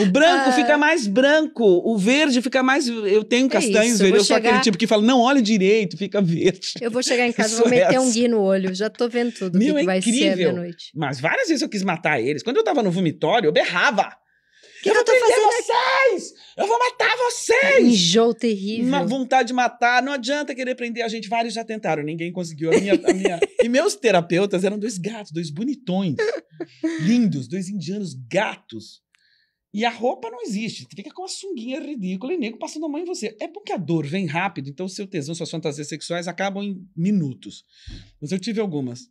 O branco ah. fica mais branco, o verde fica mais. Eu tenho é castanhos é verdes, eu, sou aquele tipo que fala, não olha direito, fica verde. Eu vou chegar em casa, vou meter é um assim. gui no olho, já tô vendo tudo. Meu, que é incrível. Ser noite. Mas várias vezes eu quis matar eles. Quando eu tava no vomitório, eu berrava. Que eu que vou eu prender vocês! Aqui? Eu vou matar vocês! Um enjoo terrível. Uma vontade de matar. Não adianta querer prender a gente. Vários já tentaram, ninguém conseguiu. A minha, a minha... e meus terapeutas eram dois gatos, dois bonitões. lindos, dois indianos gatos. E a roupa não existe. Fica com uma sunguinha ridícula e nego passando a mão em você. É porque a dor vem rápido, então seu tesão, suas fantasias sexuais acabam em minutos. Mas eu tive algumas.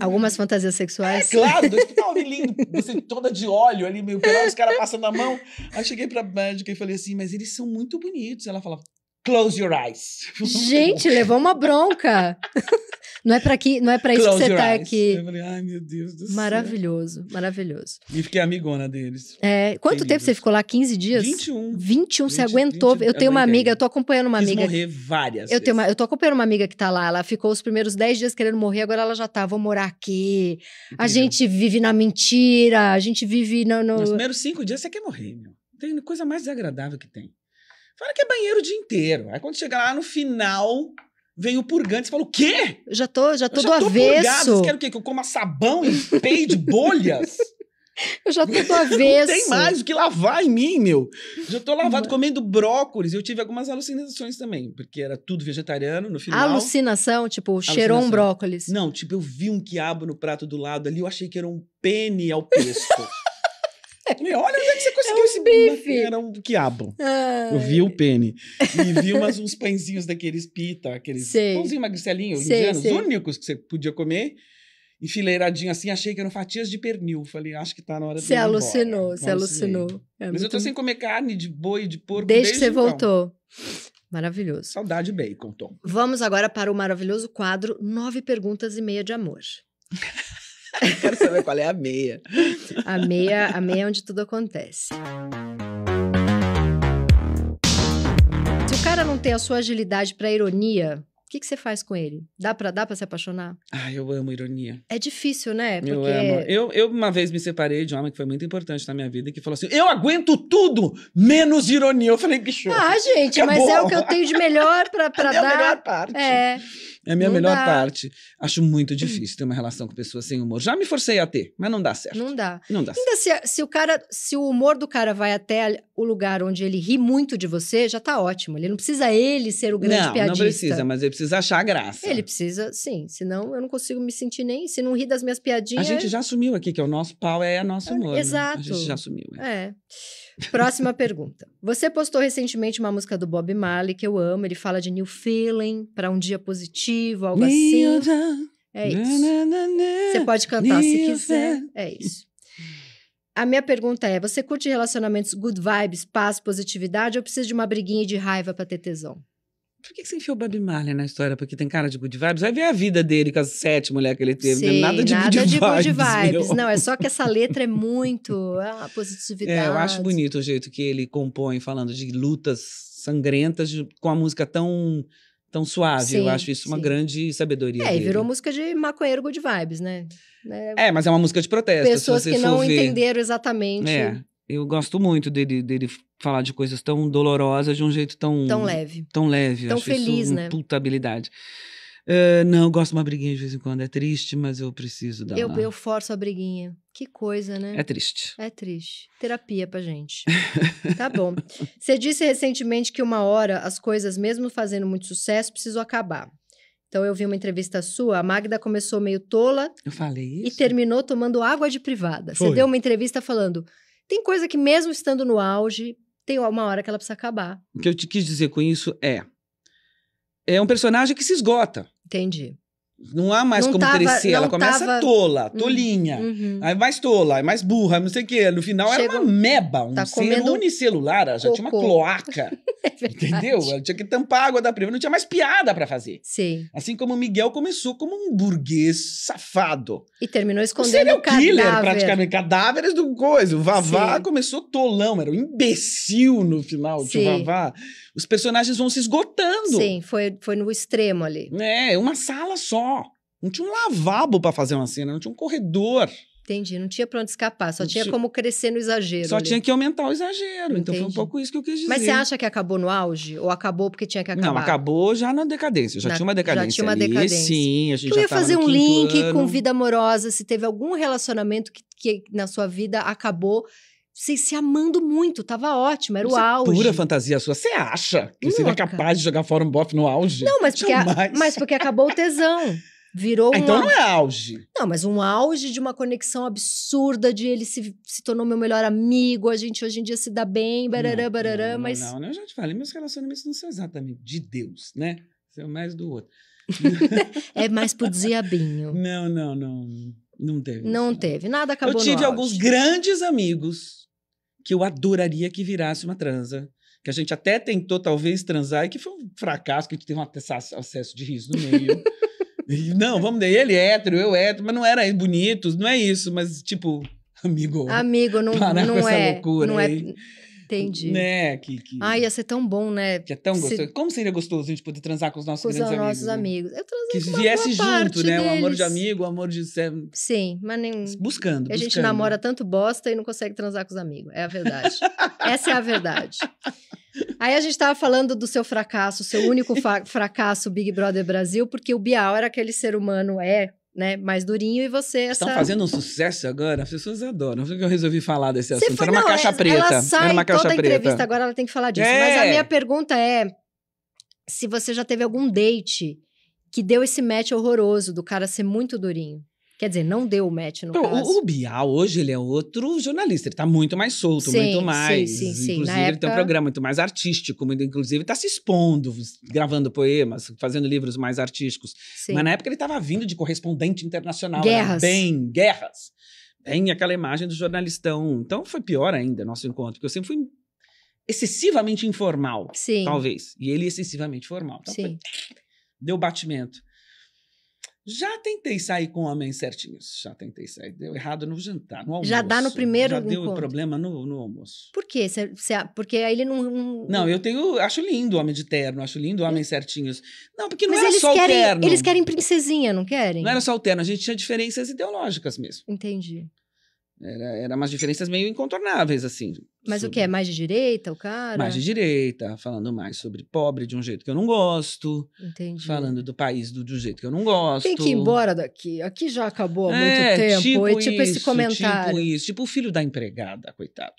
Algumas fantasias sexuais? É, claro, eu estava lindo, você toda de óleo ali, meio pior os caras passando a mão. Aí eu cheguei pra médica e falei assim, mas eles são muito bonitos. Ela fala, close your eyes. Gente, levou uma bronca. Não é para que, não é para isso Close que você tá eyes. aqui. Eu falei, ai meu Deus do maravilhoso, céu. Maravilhoso, maravilhoso. E fiquei amigona deles. É, quanto Queridos. tempo você ficou lá? 15 dias? 21. 21 20, você aguentou? 20, eu tenho uma amiga, eu tô acompanhando uma Quis amiga. morrer várias. Eu vezes. tenho uma, eu tô acompanhando uma amiga que tá lá, ela ficou os primeiros 10 dias querendo morrer, agora ela já tá, vou morar aqui. Entendeu? A gente vive na mentira, a gente vive no, no... Nos primeiros 5 dias você quer morrer, meu. Tem coisa mais desagradável que tem. Fala que é banheiro o dia inteiro. Aí quando chega lá no final, Vem o purgante, você fala, o quê? já tô, já tô eu já do tô avesso. Purgado. Vocês querem o quê? Que eu coma sabão e de bolhas? Eu já tô do avesso. Não tem mais o que lavar em mim, meu. Já tô lavado comendo brócolis. Eu tive algumas alucinações também, porque era tudo vegetariano no final. Alucinação? Tipo, Alucinação. cheirou um brócolis? Não, tipo, eu vi um quiabo no prato do lado ali, eu achei que era um pene ao pesto. Olha onde é que você é conseguiu é esse bife. Era um quiabo. Ai. Eu vi o pene. E vi umas, uns pãezinhos daqueles pita, aqueles pãozinhos pãozinho magricelinho, sei, indianos, sei. únicos que você podia comer. Enfileiradinho assim, achei que eram fatias de pernil. Falei, acho que tá na hora de. Você alucinou, você alucinou. É Mas eu tô sem comer carne de boi, de porco. Desde, desde que você então. voltou. Maravilhoso. Saudade bacon, Tom. Vamos agora para o maravilhoso quadro Nove Perguntas e Meia de Amor. Quero saber qual é a meia. A meia, a meia é onde tudo acontece. Se o cara não tem a sua agilidade para ironia, o que, que, você faz com ele? Dá pra, dá pra se apaixonar? Ah, eu amo ironia. É difícil, né? Porque... Eu amo. Eu, eu uma vez me separei de um homem que foi muito importante na minha vida, que falou assim: eu aguento tudo, menos ironia. Eu falei, bicho. Ah, gente, acabou. mas é o que eu tenho de melhor pra, pra é dar. É a melhor parte. É. É a minha não melhor dá. parte. Acho muito difícil ter uma relação com pessoas sem humor. Já me forcei a ter, mas não dá certo. Não dá. Não dá. Ainda certo. Se, se o cara, se o humor do cara vai até o lugar onde ele ri muito de você, já tá ótimo. Ele não precisa ele ser o grande não, piadista. Não, precisa, mas ele precisa achar a graça. Ele precisa, sim. Senão eu não consigo me sentir nem. Se não ri das minhas piadinhas. A gente já assumiu aqui que é o nosso pau é nosso é, humor. É, exato. Né? A gente já assumiu. é. é. Próxima pergunta. Você postou recentemente uma música do Bob Marley que eu amo. Ele fala de new feeling, para um dia positivo, algo assim. É isso. Você pode cantar se quiser. É isso. A minha pergunta é: você curte relacionamentos good vibes, paz, positividade ou precisa de uma briguinha de raiva para ter tesão? Por que você enfiou o Bob Marley na história? Porque tem cara de good vibes. Vai ver a vida dele com as sete mulheres que ele teve. Né? Sim, Nada de nada good de vibes. Good vibes. Não, é só que essa letra é muito ah, positividade. É, eu acho bonito o jeito que ele compõe, falando de lutas sangrentas, com a música tão tão suave. Sim, eu acho isso sim. uma grande sabedoria. É, dele. virou música de maconheiro good vibes, né? É, é mas é uma música de protesto. Pessoas que não entenderam exatamente. É, eu gosto muito dele, dele falar de coisas tão dolorosas de um jeito tão. Tão leve. Tão leve. Tão feliz, né? putabilidade Uh, eh, não, gosto de uma briguinha de vez em quando. É triste, mas eu preciso dar. Eu, uma... eu forço a briguinha. Que coisa, né? É triste. É triste. Terapia pra gente. tá bom. Você disse recentemente que uma hora as coisas, mesmo fazendo muito sucesso, precisam acabar. Então eu vi uma entrevista sua, a Magda começou meio tola. Eu falei isso. E terminou tomando água de privada. Foi. Você deu uma entrevista falando: tem coisa que, mesmo estando no auge, tem uma hora que ela precisa acabar. O que eu te quis dizer com isso é. É um personagem que se esgota. Entendi. Não há mais não como tava, crescer. Ela começa tava... tola, hum, tolinha. Uhum. Aí mais tola, aí mais burra, não sei o quê. No final era uma meba, um tá ser unicelular. Ela já tinha uma cloaca. é entendeu? Ela tinha que tampar a água da prima. Não tinha mais piada para fazer. Sim. Assim como o Miguel começou como um burguês safado. E terminou escondendo o serial killer, praticamente. Cadáveres do coisa. O Vavá Sim. começou tolão. Era um imbecil no final de Vavá. Os personagens vão se esgotando. Sim, foi, foi no extremo ali. É, uma sala só não tinha um lavabo para fazer uma cena, não tinha um corredor. Entendi, não tinha pra onde escapar, só tinha, como crescer no exagero. Só ali. tinha que aumentar o exagero. Entendi. Então foi um pouco isso que eu quis dizer. Mas você acha que acabou no auge? Ou acabou porque tinha que acabar? Não, acabou já na decadência. Já na, tinha uma decadência. Já tinha uma ali. decadência. Sim, a gente eu ia fazer um link ano. com vida amorosa, se teve algum relacionamento que, que na sua vida acabou vocês se amando muito, tava ótimo, era Isso o é auge. É pura fantasia sua. Você acha que você é capaz de jogar fora um bofe no auge? Não, mas porque, a, mas porque acabou o tesão. virou Então não é auge. Não, mas um auge de uma conexão absurda, de ele se, se tornou meu melhor amigo, a gente hoje em dia se dá bem, barará, barará, não, mas... Não, não, eu já te falei, meus relacionamentos não são exatamente de Deus, né? São mais do outro. é mais pro diabinho. Não, não, não. Não teve. Não isso, teve. Nada acabou Eu tive alguns auge. grandes amigos que eu adoraria que virasse uma transa que a gente até tentou talvez transar e que foi um fracasso, que a gente teve um acesso de riso no meio. Não, vamos dizer Ele é hétero, eu hétero, mas não era bonito, não é isso, mas tipo, amigo. Amigo, não, parar não com essa é. loucura não é, aí. é. Entendi. Né? Que, que... Ah, ia ser tão bom, né? Que é tão Se... gostoso. Como seria gostoso a gente poder transar com os nossos com os amigos? nossos né? amigos. Eu que viesse junto, né? Deles. O amor de amigo, o amor de. Sim, mas nem. Buscando, buscando. A gente namora tanto bosta e não consegue transar com os amigos. É a verdade. Essa é a verdade. Aí a gente estava falando do seu fracasso, seu único fracasso Big Brother Brasil, porque o Bial era aquele ser humano, é, né, mais durinho e você tá essa... Estão fazendo um sucesso agora, as pessoas adoram. Por que eu resolvi falar desse assunto? Foi, era uma caixa preta. era uma caixa toda preta. entrevista agora ela tem que falar disso. É. Mas a é. minha pergunta é se você já teve algum date que deu esse match horroroso do cara ser muito durinho. Quer dizer, não deu o match no então, caso. O, Bial hoje ele é outro jornalista, ele está muito mais solto, sim, muito mais. Sim, sim, inclusive, ele época... tem um programa muito mais artístico, muito, inclusive está se expondo, gravando poemas, fazendo livros mais artísticos. Mas na época ele estava vindo de correspondente internacional. Guerras. Bem, guerras. Bem aquela imagem do jornalistão. Então foi pior ainda nosso encontro, porque eu sempre fui excessivamente informal. Sim. Talvez. E ele excessivamente formal. Então, sim. Foi... Deu batimento. Já tentei sair com homens certinhos. Já tentei sair. Deu errado no jantar, no almoço. Já dá no primeiro Já deu encontro. problema no, no almoço. Por quê? Cê, cê, porque aí ele não, não, não... eu tenho... Acho lindo homem de terno. Acho lindo homem certinhos. Não, porque não Mas era eles só querem, o terno. Eles querem princesinha, não querem? Não era só o terno. A gente tinha diferenças ideológicas mesmo. Entendi. Era, era umas diferenças meio incontornáveis, assim. Mas sobre... o que? É mais de direita o cara? Mais de direita, falando mais sobre pobre de um jeito que eu não gosto. Entendi. Falando do país do, de um jeito que eu não gosto. Tem que ir embora daqui. Aqui já acabou há é, muito tempo. É tipo, e, tipo isso, esse comentário. Tipo isso. Tipo o filho da empregada, coitado.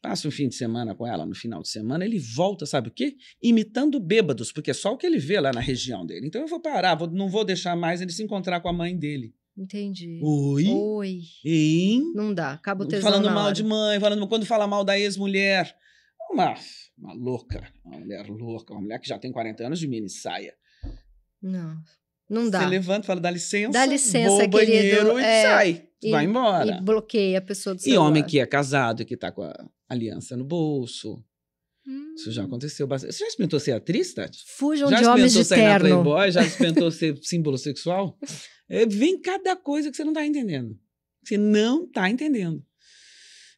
Passa um fim de semana com ela, no final de semana, ele volta, sabe o quê? Imitando bêbados, porque é só o que ele vê lá na região dele. Então eu vou parar, vou, não vou deixar mais ele se encontrar com a mãe dele. Entendi. Oi. Oi. Hein? Não dá, acaba o tesão Falando mal de mãe, falando, quando fala mal da ex-mulher. Uma, uma louca, uma mulher louca, uma mulher que já tem 40 anos de mini saia. Não, não dá. Você levanta, fala, dá licença, dá licença, vou ao banheiro querido, e é, sai, e, vai embora. E bloqueia a pessoa do celular. E homem que é casado, que tá com a aliança no bolso, Hum. Isso já hum. aconteceu bastante. Você já experimentou ser atriz, Tati? Fujam já de homens de sair terno. Playboy, já experimentou ser símbolo sexual? É, vem cada coisa que você não está entendendo. Você não está entendendo.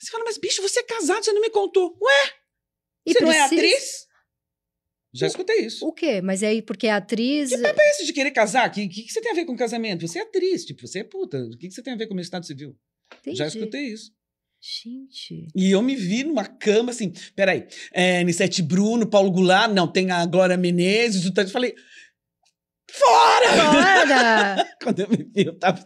Você fala, mas bicho, você é casado, você não me contou. Ué? E você precisa... não é atriz? Já escutei isso. O quê? Mas aí, porque é atriz. Que papo é esse de querer casar? O que, que, que, você tem a ver com casamento? Você é atriz, tipo, você é puta. O que, que você tem a ver com o meu estado civil? Entendi. Já escutei isso. Gente. E eu me vi numa cama assim, peraí, é, N7 Bruno, Paulo Goulart, não, tem a Glória Menezes, o eu falei, fora! Fora! Quando eu me vi, eu tava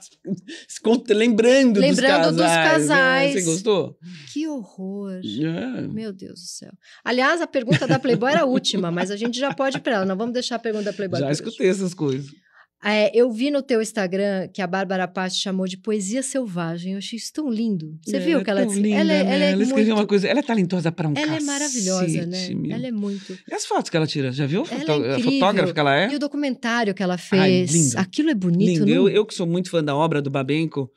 lembrando, lembrando dos casais. Dos né? casais. Você gostou? Que horror. Yeah. Meu Deus do céu. Aliás, a pergunta da Playboy era a última, mas a gente já pode ir pra ela, não vamos deixar a pergunta da Playboy. Já escutei hoje. essas coisas. É, eu vi no teu Instagram que a Bárbara Paz chamou de poesia selvagem. Eu achei isso tão lindo. Você é, viu que ela é tão disse? Linda, é, ela, é né? ela, ela muito... uma coisa. Ela é talentosa para um Ela é maravilhosa, né? Meu. Ela é muito. E as fotos que ela tira? Já viu? Ela é a fotógrafa que ela é? E o documentário que ela fez. Ai, lindo. Aquilo é bonito, lindo. Não... Eu, eu que sou muito fã da obra do Babenco.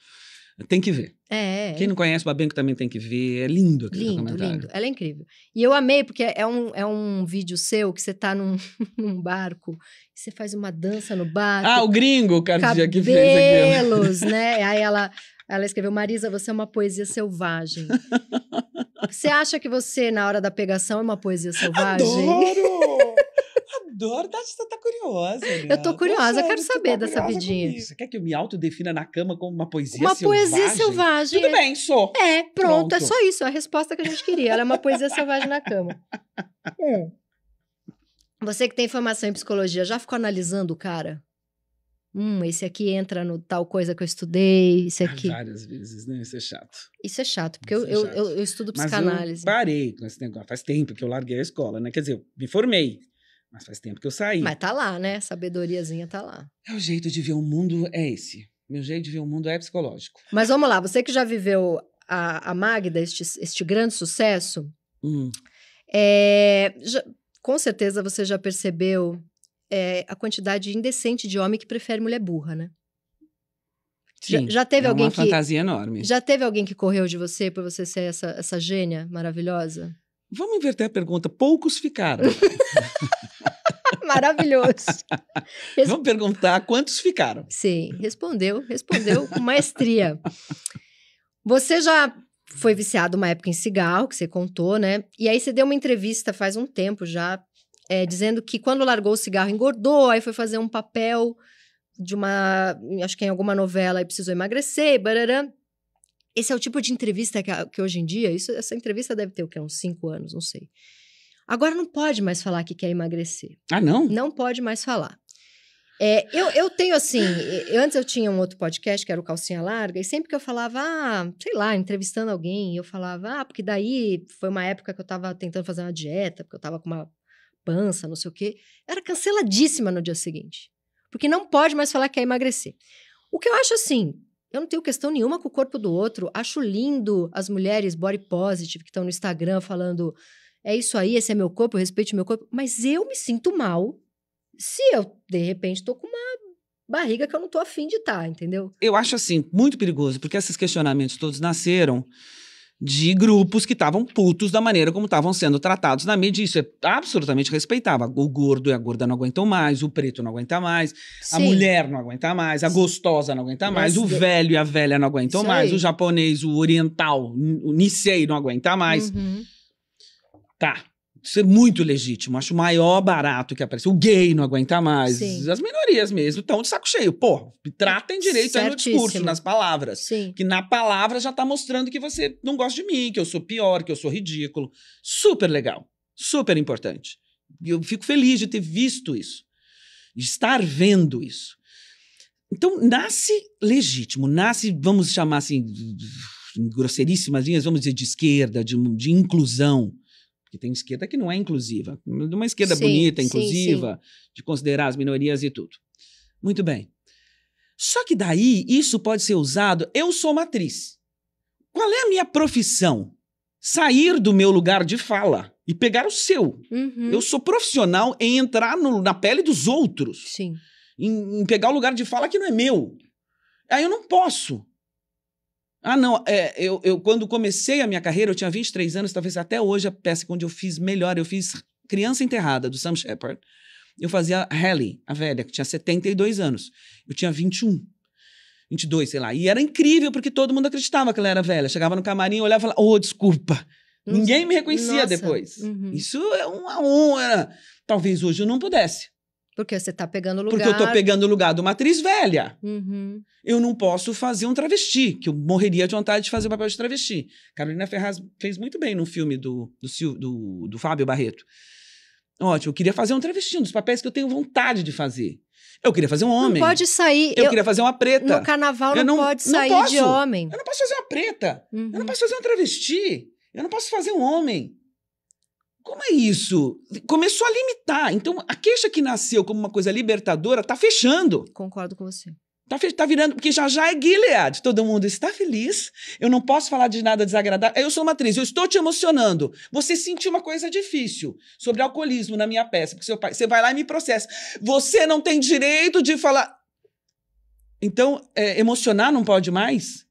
Tem que ver. É, é, é, Quem não conhece Babenco também tem que ver. É lindo aquele lindo, documentário. Lindo, Ela é incrível. E eu amei, porque é um, é um vídeo seu que você tá num, num barco, você faz uma dança no barco. Ah, o gringo, o cara que fez aquilo. Né? Cabelos, né? Aí ela, ela escreveu, Marisa, você é uma poesia selvagem. você acha que você, na hora da pegação, é uma poesia selvagem? Adoro! bastidor tá, você tá curiosa. Né? Eu tô curiosa, eu quero tá saber dessa vidinha. Você quer que eu me autodefina na cama como uma poesia uma selvagem? Uma poesia selvagem. Tudo é. bem, sou. É, pronto, é pronto, é só isso, é a resposta que a gente queria. Ela é uma poesia selvagem na cama. Hum. Você que tem formação em psicologia, já ficou analisando o cara? Hum, esse aqui entra no tal coisa que eu estudei, esse ah, aqui. Várias vezes, né? Isso é chato. Isso é chato, porque eu, é chato. Eu, eu, eu, estudo psicanálise. Mas eu parei com esse negócio, faz tempo que eu larguei a escola, né? Quer dizer, eu me formei, mas faz tempo que eu saí. Mas tá lá, né? Sabedoriazinha tá lá. É o jeito de ver o mundo é esse. Meu jeito de ver o mundo é psicológico. Mas vamos lá, você que já viveu a, a Magda, este, este grande sucesso, hum. é, já, com certeza você já percebeu é, a quantidade indecente de homem que prefere mulher burra, né? Sim, já, já, teve é alguém uma que, fantasia enorme. Já teve alguém que correu de você por você ser essa, essa gênia maravilhosa? Vamos inverter a pergunta. Poucos ficaram. Maravilhoso. Res... Vamos perguntar quantos ficaram. Sim, respondeu, respondeu com maestria. Você já foi viciado uma época em cigarro, que você contou, né? E aí você deu uma entrevista faz um tempo já, é, dizendo que quando largou o cigarro engordou, aí foi fazer um papel de uma, acho que em alguma novela e precisou emagrecer, barará. Esse é o tipo de entrevista que, que hoje em dia, isso, essa entrevista deve ter o quê? Uns cinco anos, não sei Agora não pode mais falar que quer emagrecer. Ah, não? Não pode mais falar. É, eu, eu tenho assim, eu, antes eu tinha um outro podcast que era o Calcinha Larga, e sempre que eu falava, ah, sei lá, entrevistando alguém, eu falava, ah, porque daí foi uma época que eu tava tentando fazer uma dieta, porque eu tava com uma pança, não sei o quê. Era canceladíssima no dia seguinte. Porque não pode mais falar que quer emagrecer. O que eu acho assim, eu não tenho questão nenhuma com o corpo do outro, acho lindo as mulheres body positive que estão no Instagram falando é isso aí, esse é meu corpo, eu respeito meu corpo, mas eu me sinto mal se eu, de repente, estou com uma barriga que eu não estou afim de estar, tá, entendeu? Eu acho, assim, muito perigoso, porque esses questionamentos todos nasceram de grupos que estavam putos da maneira como estavam sendo tratados na mídia. Isso é absolutamente respeitável. O gordo e a gorda não aguentam mais, o preto não aguenta mais, Sim. a mulher não aguenta mais, a gostosa não aguenta mais, o velho e a velha não aguentam mais, o japonês, o oriental, o nisei não aguenta mais. Uhum. Tá. Isso é muito legítimo. Acho o maior barato que apareceu. O gay não aguenta mais. Sim. As minorias mesmo estão de saco cheio. Pô, tratem direito Certíssimo. aí no discurso, nas palavras. Sim. Que na palavra já tá mostrando que você não gosta de mim, que eu sou pior, que eu sou ridículo. Super legal. Super importante. Eu fico feliz de ter visto isso. De estar vendo isso. Então, nasce legítimo. Nasce, vamos chamar assim, em grosseiríssimas linhas, vamos dizer, de esquerda, de, de inclusão porque tem esquerda que não é inclusiva, de uma esquerda sim, bonita, inclusiva, sim, sim. de considerar as minorias e tudo. Muito bem. Só que daí isso pode ser usado. Eu sou matriz. atriz. Qual é a minha profissão? Sair do meu lugar de fala e pegar o seu. Uhum. Eu sou profissional em entrar no, na pele dos outros. Sim. Em, em pegar o lugar de fala que não é meu. Aí eu não posso. Ah, não, é, eu, eu quando comecei a minha carreira, eu tinha 23 anos, talvez até hoje a peça onde eu fiz melhor, eu fiz Criança Enterrada, do Sam Shepard. Eu fazia Halle a velha, que tinha 72 anos. Eu tinha 21. 22, sei lá. E era incrível, porque todo mundo acreditava que ela era velha. Chegava no camarim, olhava e falava, ô, oh, desculpa. Nossa. Ninguém me reconhecia Nossa. depois. Uhum. Isso é uma honra. Talvez hoje eu não pudesse. Porque você está pegando o lugar. Porque eu estou pegando o lugar de uma atriz velha. Uhum. Eu não posso fazer um travesti, que eu morreria de vontade de fazer o papel de travesti. Carolina Ferraz fez muito bem no filme do, do, do, do Fábio Barreto. Ótimo, eu queria fazer um travesti, um dos papéis que eu tenho vontade de fazer. Eu queria fazer um homem. Não pode sair. Eu, eu queria fazer uma preta. No carnaval não, não, pode sair não de homem. Eu não posso fazer uma preta. Uhum. Eu não uhum. posso fazer um travesti. Eu não posso fazer um homem. Como é isso? Começou a limitar. Então, a queixa que nasceu como uma coisa libertadora está fechando. Concordo com você. Está tá virando, porque já já é Gilead. Todo mundo está feliz. Eu não posso falar de nada desagradável. Eu sou uma atriz, eu estou te emocionando. Você sentiu uma coisa difícil sobre alcoolismo na minha peça, porque seu pai, você vai lá e me processa. Você não tem direito de falar. Então, é, emocionar não pode mais?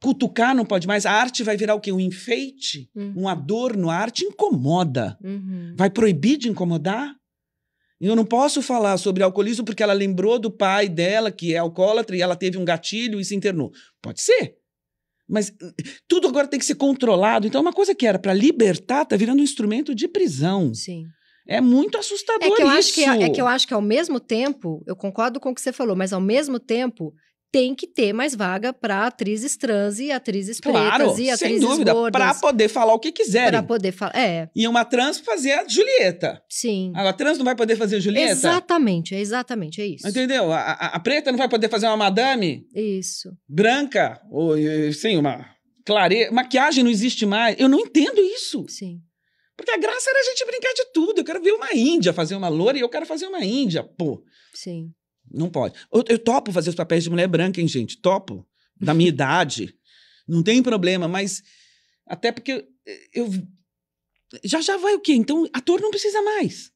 Cutucar não pode mais. A arte vai virar o quê? Um enfeite? Uhum. Um adorno? A arte incomoda. Uhum. Vai proibir de incomodar? Eu não posso falar sobre alcoolismo porque ela lembrou do pai dela, que é alcoólatra, e ela teve um gatilho e se internou. Pode ser. Mas tudo agora tem que ser controlado. Então, é uma coisa que era para libertar está virando um instrumento de prisão. Sim. É muito assustador é que eu isso. Acho que, é, é que eu acho que, ao mesmo tempo, eu concordo com o que você falou, mas ao mesmo tempo, tem que ter mais vaga para atrizes trans e atrizes claro, pretas e atrizes sem dúvida, para poder falar o que quiser Para poder falar, é. E uma trans fazer a Julieta. Sim. Agora, trans não vai poder fazer a Julieta? Exatamente, é exatamente, é isso. Entendeu? A, a, a, preta não vai poder fazer uma madame? Isso. Branca, ou sim, uma clare... Maquiagem não existe mais. Eu não entendo isso. Sim. Porque a graça era a gente brincar de tudo. Eu quero ver uma índia fazer uma loura e eu quero fazer uma índia, pô. Sim. Não pode. Eu, eu topo fazer os papéis de mulher branca, hein, gente? Topo. Da minha idade. Não tem problema, mas. Até porque eu. Já já vai o quê? Então, ator não precisa mais.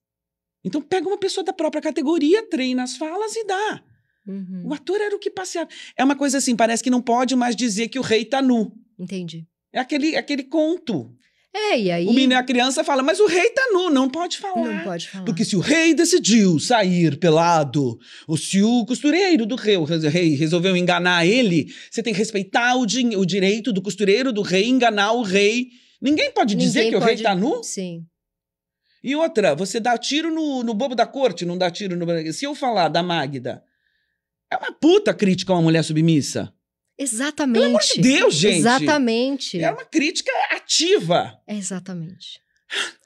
Então, pega uma pessoa da própria categoria, treina as falas e dá. Uhum. O ator era o que passeava. É uma coisa assim, parece que não pode mais dizer que o rei tá nu. Entendi. É aquele, é aquele conto. É, e aí. O menino, a criança fala, mas o rei tá nu, não pode falar. Não pode falar. Porque se o rei decidiu sair pelado, ou se o costureiro do rei, o rei resolveu enganar ele, você tem que respeitar o, di o direito do costureiro do rei enganar o rei. Ninguém pode Ninguém dizer que pode... o rei tá nu? Sim. E outra, você dá tiro no, no bobo da corte, não dá tiro no. Se eu falar da Magda, é uma puta crítica a uma mulher submissa. Exatamente. Pelo amor de Deus, gente. Exatamente. É uma crítica ativa. exatamente.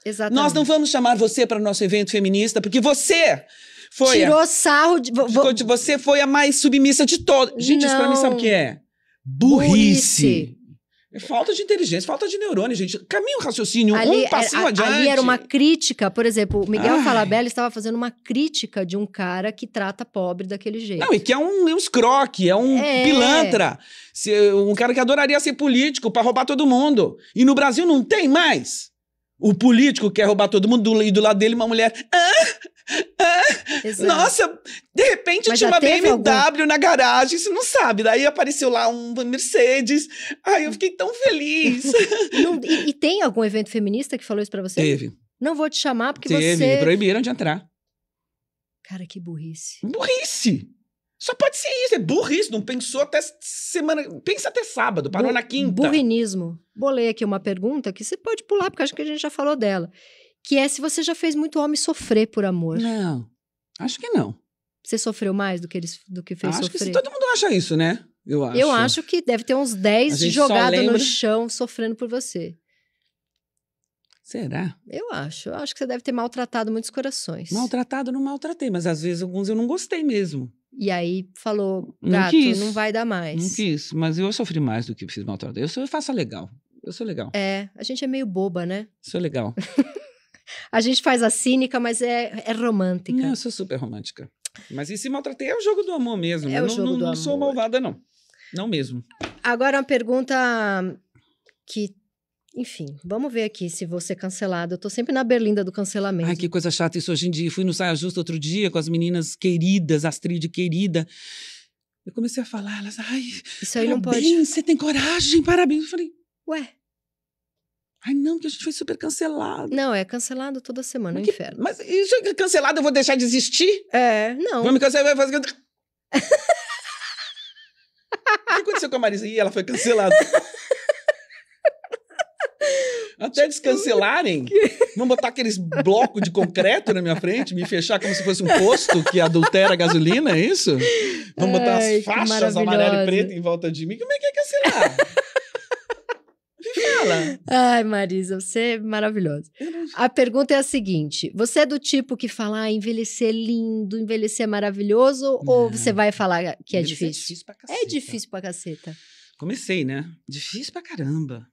Exatamente. Nós não vamos chamar você para o nosso evento feminista, porque você foi. Tirou a... sarro de. Vo... Você foi a mais submissa de todas. Gente, não. isso pra mim sabe o que é? Burrice. Burrice. Falta de inteligência, falta de neurônio, gente. Caminha o raciocínio, ali, um é, passinho era, adiante. Ali era uma crítica, por exemplo, o Miguel Falabella estava fazendo uma crítica de um cara que trata pobre daquele jeito. Não, e que é um, é um escroque, é um é. pilantra. um cara que adoraria ser político para roubar todo mundo. E no Brasil não tem mais. O político quer roubar todo mundo e do lado dele uma mulher. Ah, nossa, de repente eu tinha uma BMW algum... na garagem, você não sabe. Daí apareceu lá um Mercedes. Ai, eu fiquei tão feliz. não, e, e, tem algum evento feminista que falou isso pra você? Teve. Não vou te chamar porque Teve. você... Teve, proibiram de entrar. Cara, que burrice. Burrice! Só pode ser isso, é burrice. Não pensou até semana. Pensa até sábado, parou Bu na quinta. Burrinismo. Bolei aqui uma pergunta que você pode pular, porque acho que a gente já falou dela que é se você já fez muito homem sofrer por amor. Não, acho que não. Você sofreu mais do que eles do que fez acho sofrer? Acho que todo mundo acha isso, né? Eu acho. Eu acho que deve ter uns 10 jogados lembra... no chão sofrendo por você. Será? Eu acho. Eu acho que você deve ter maltratado muitos corações. Maltratado não maltratei, mas às vezes alguns eu não gostei mesmo. E aí falou, gato, não, não vai dar mais. Não quis, mas eu sofri mais do que fiz maltratar. Eu, sou, eu faço legal. Eu sou legal. É, a gente é meio boba, né? Sou legal. A gente faz a cínica, mas é, é romântica. Não, eu sou super romântica. Mas e se maltratei é o jogo do amor mesmo. É eu o jogo não, do não amor. sou malvada, não. Não mesmo. Agora, uma pergunta que enfim, vamos ver aqui se você cancelado. Eu tô sempre na berlinda do cancelamento. Ai, que coisa chata isso hoje em dia. Fui no Saia Justo outro dia com as meninas queridas, Astrid querida. Eu comecei a falar, elas, ai, isso aí parabéns, tá não pode. Você tem coragem, parabéns. Eu falei, ué. Ai, não, que a gente foi super cancelado. Não, é cancelado toda semana, mas é que, inferno. Mas isso é cancelado, eu vou deixar de existir? É, não. Vamos me cancelar, vai fazer... o que aconteceu com a Marisa? Ih, ela foi cancelada. Até descancelarem, vão botar aqueles blocos de concreto na minha frente, me fechar como se fosse um posto que adultera a gasolina, é isso? Vão botar as faixas amarela e preta em volta de mim. Como é que é cancelar? fala. Ai, Marisa, você é maravilhosa. A pergunta é a seguinte: você é do tipo que fala ah, envelhecer é lindo, envelhecer é maravilhoso, Não. ou você vai falar que é difícil? É difícil pra é caceta. É difícil pra caceta. Comecei, né? Difícil pra caramba.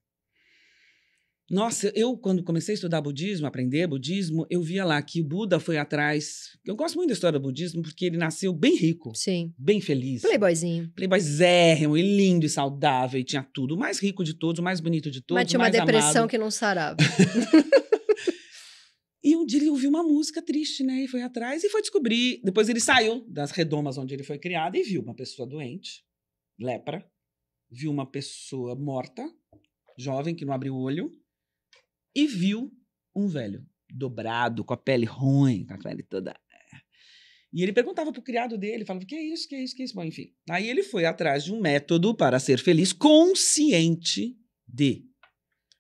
Nossa, eu quando comecei a estudar budismo, aprender budismo, eu via lá que o Buda foi atrás. Eu gosto muito da história do budismo porque ele nasceu bem rico. Sim. Bem feliz. Playboyzinho. Playboyzérrimo e lindo e saudável e tinha tudo. O mais rico de todos, o mais bonito de todos. Mas tinha uma depressão amado. que não sarava. e um dia ele ouviu uma música triste, né? E foi atrás e foi descobrir. Depois ele saiu das redomas onde ele foi criado e viu uma pessoa doente, lepra. Viu uma pessoa morta, jovem, que não abriu o olho e viu um velho dobrado, com a pele ruim, com a pele toda. É. E ele perguntava pro criado dele, falava: "Que é isso? Que é isso? Que é isso?" Bom, enfim. Aí ele foi atrás de um método para ser feliz consciente de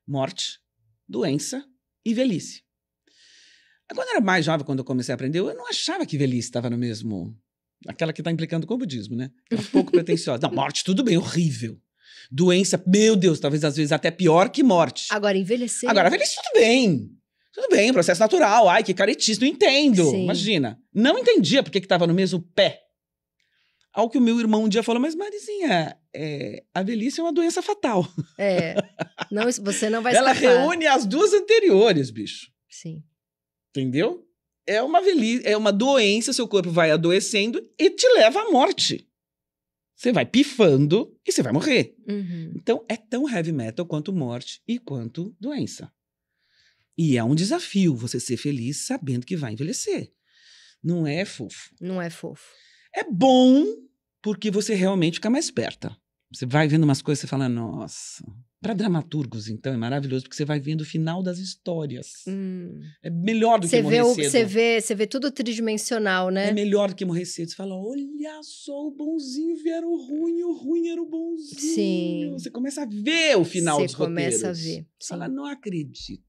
morte, doença e velhice. Quando eu era mais jovem, quando eu comecei a aprender, eu não achava que velhice estava no mesmo aquela que está implicando com o budismo, né? É um pouco pretensiosa. Não, morte, tudo bem, horrível doença, meu Deus, talvez às vezes até pior que morte. Agora, envelhecer. Agora, é envelhecer tudo bem. Tudo bem, processo natural. Ai, que caretice, não entendo. Sim. Imagina. Não entendia porque que tava no mesmo pé. Ao que o meu irmão um dia falou, mas Marizinha, é, a velhice é uma doença fatal. É. Não, você não vai Ela escapar. reúne as duas anteriores, bicho. Sim. Entendeu? É uma velhice, é uma doença, seu corpo vai adoecendo e te leva à morte. Você vai pifando e você vai morrer. Uhum. Então é tão heavy metal quanto morte e quanto doença. E é um desafio você ser feliz sabendo que vai envelhecer. Não é fofo. Não é fofo. É bom porque você realmente fica mais esperta. Você vai vendo umas coisas e fala, nossa, para dramaturgos, então, é maravilhoso, porque você vai vendo o final das histórias. Hum. É melhor do cê que morrer o, cedo. Você vê, você vê tudo tridimensional, né? É melhor do que morrer cedo. Você fala, olha só, o bonzinho vieram o ruim, o ruim era o bonzinho. Sim. Você começa a ver o final cê dos roteiros. Você começa a ver. Você Fala, não acredito.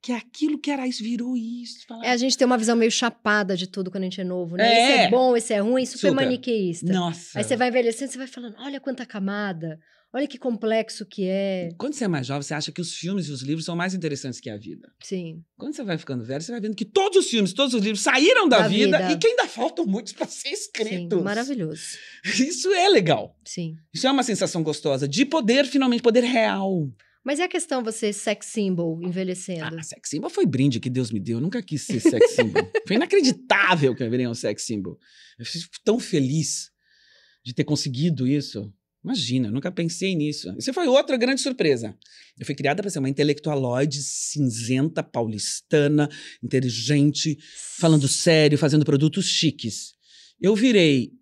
Que aquilo que era isso virou isso. É, a gente tem uma visão meio chapada de tudo quando a gente é novo, né? É. Esse é bom, esse é ruim, super, super. maniqueísta. Nossa. Aí você vai envelhecendo, você vai falando, olha quanta camada Olha que complexo que é. Quando você é mais jovem, você acha que os filmes e os livros são mais interessantes que a vida. Sim. Quando você vai ficando velho, você vai vendo que todos os filmes, todos os livros saíram da, da vida, vida, e que ainda faltam muitos para ser escritos. Sim, maravilhoso. Isso é legal. Sim. Isso é uma sensação gostosa de poder, finalmente, poder real. Mas é a questão você sex symbol envelhecendo? Ah, sex symbol foi brinde que Deus me deu. Eu nunca quis ser sex symbol. foi inacreditável que eu virei um sex symbol. Eu fico tão feliz de ter conseguido isso. Imagina, eu nunca pensei nisso. Isso foi outra grande surpresa. Eu fui criada para ser uma intelectualóide cinzenta, paulistana, inteligente, falando sério, fazendo produtos chiques. Eu virei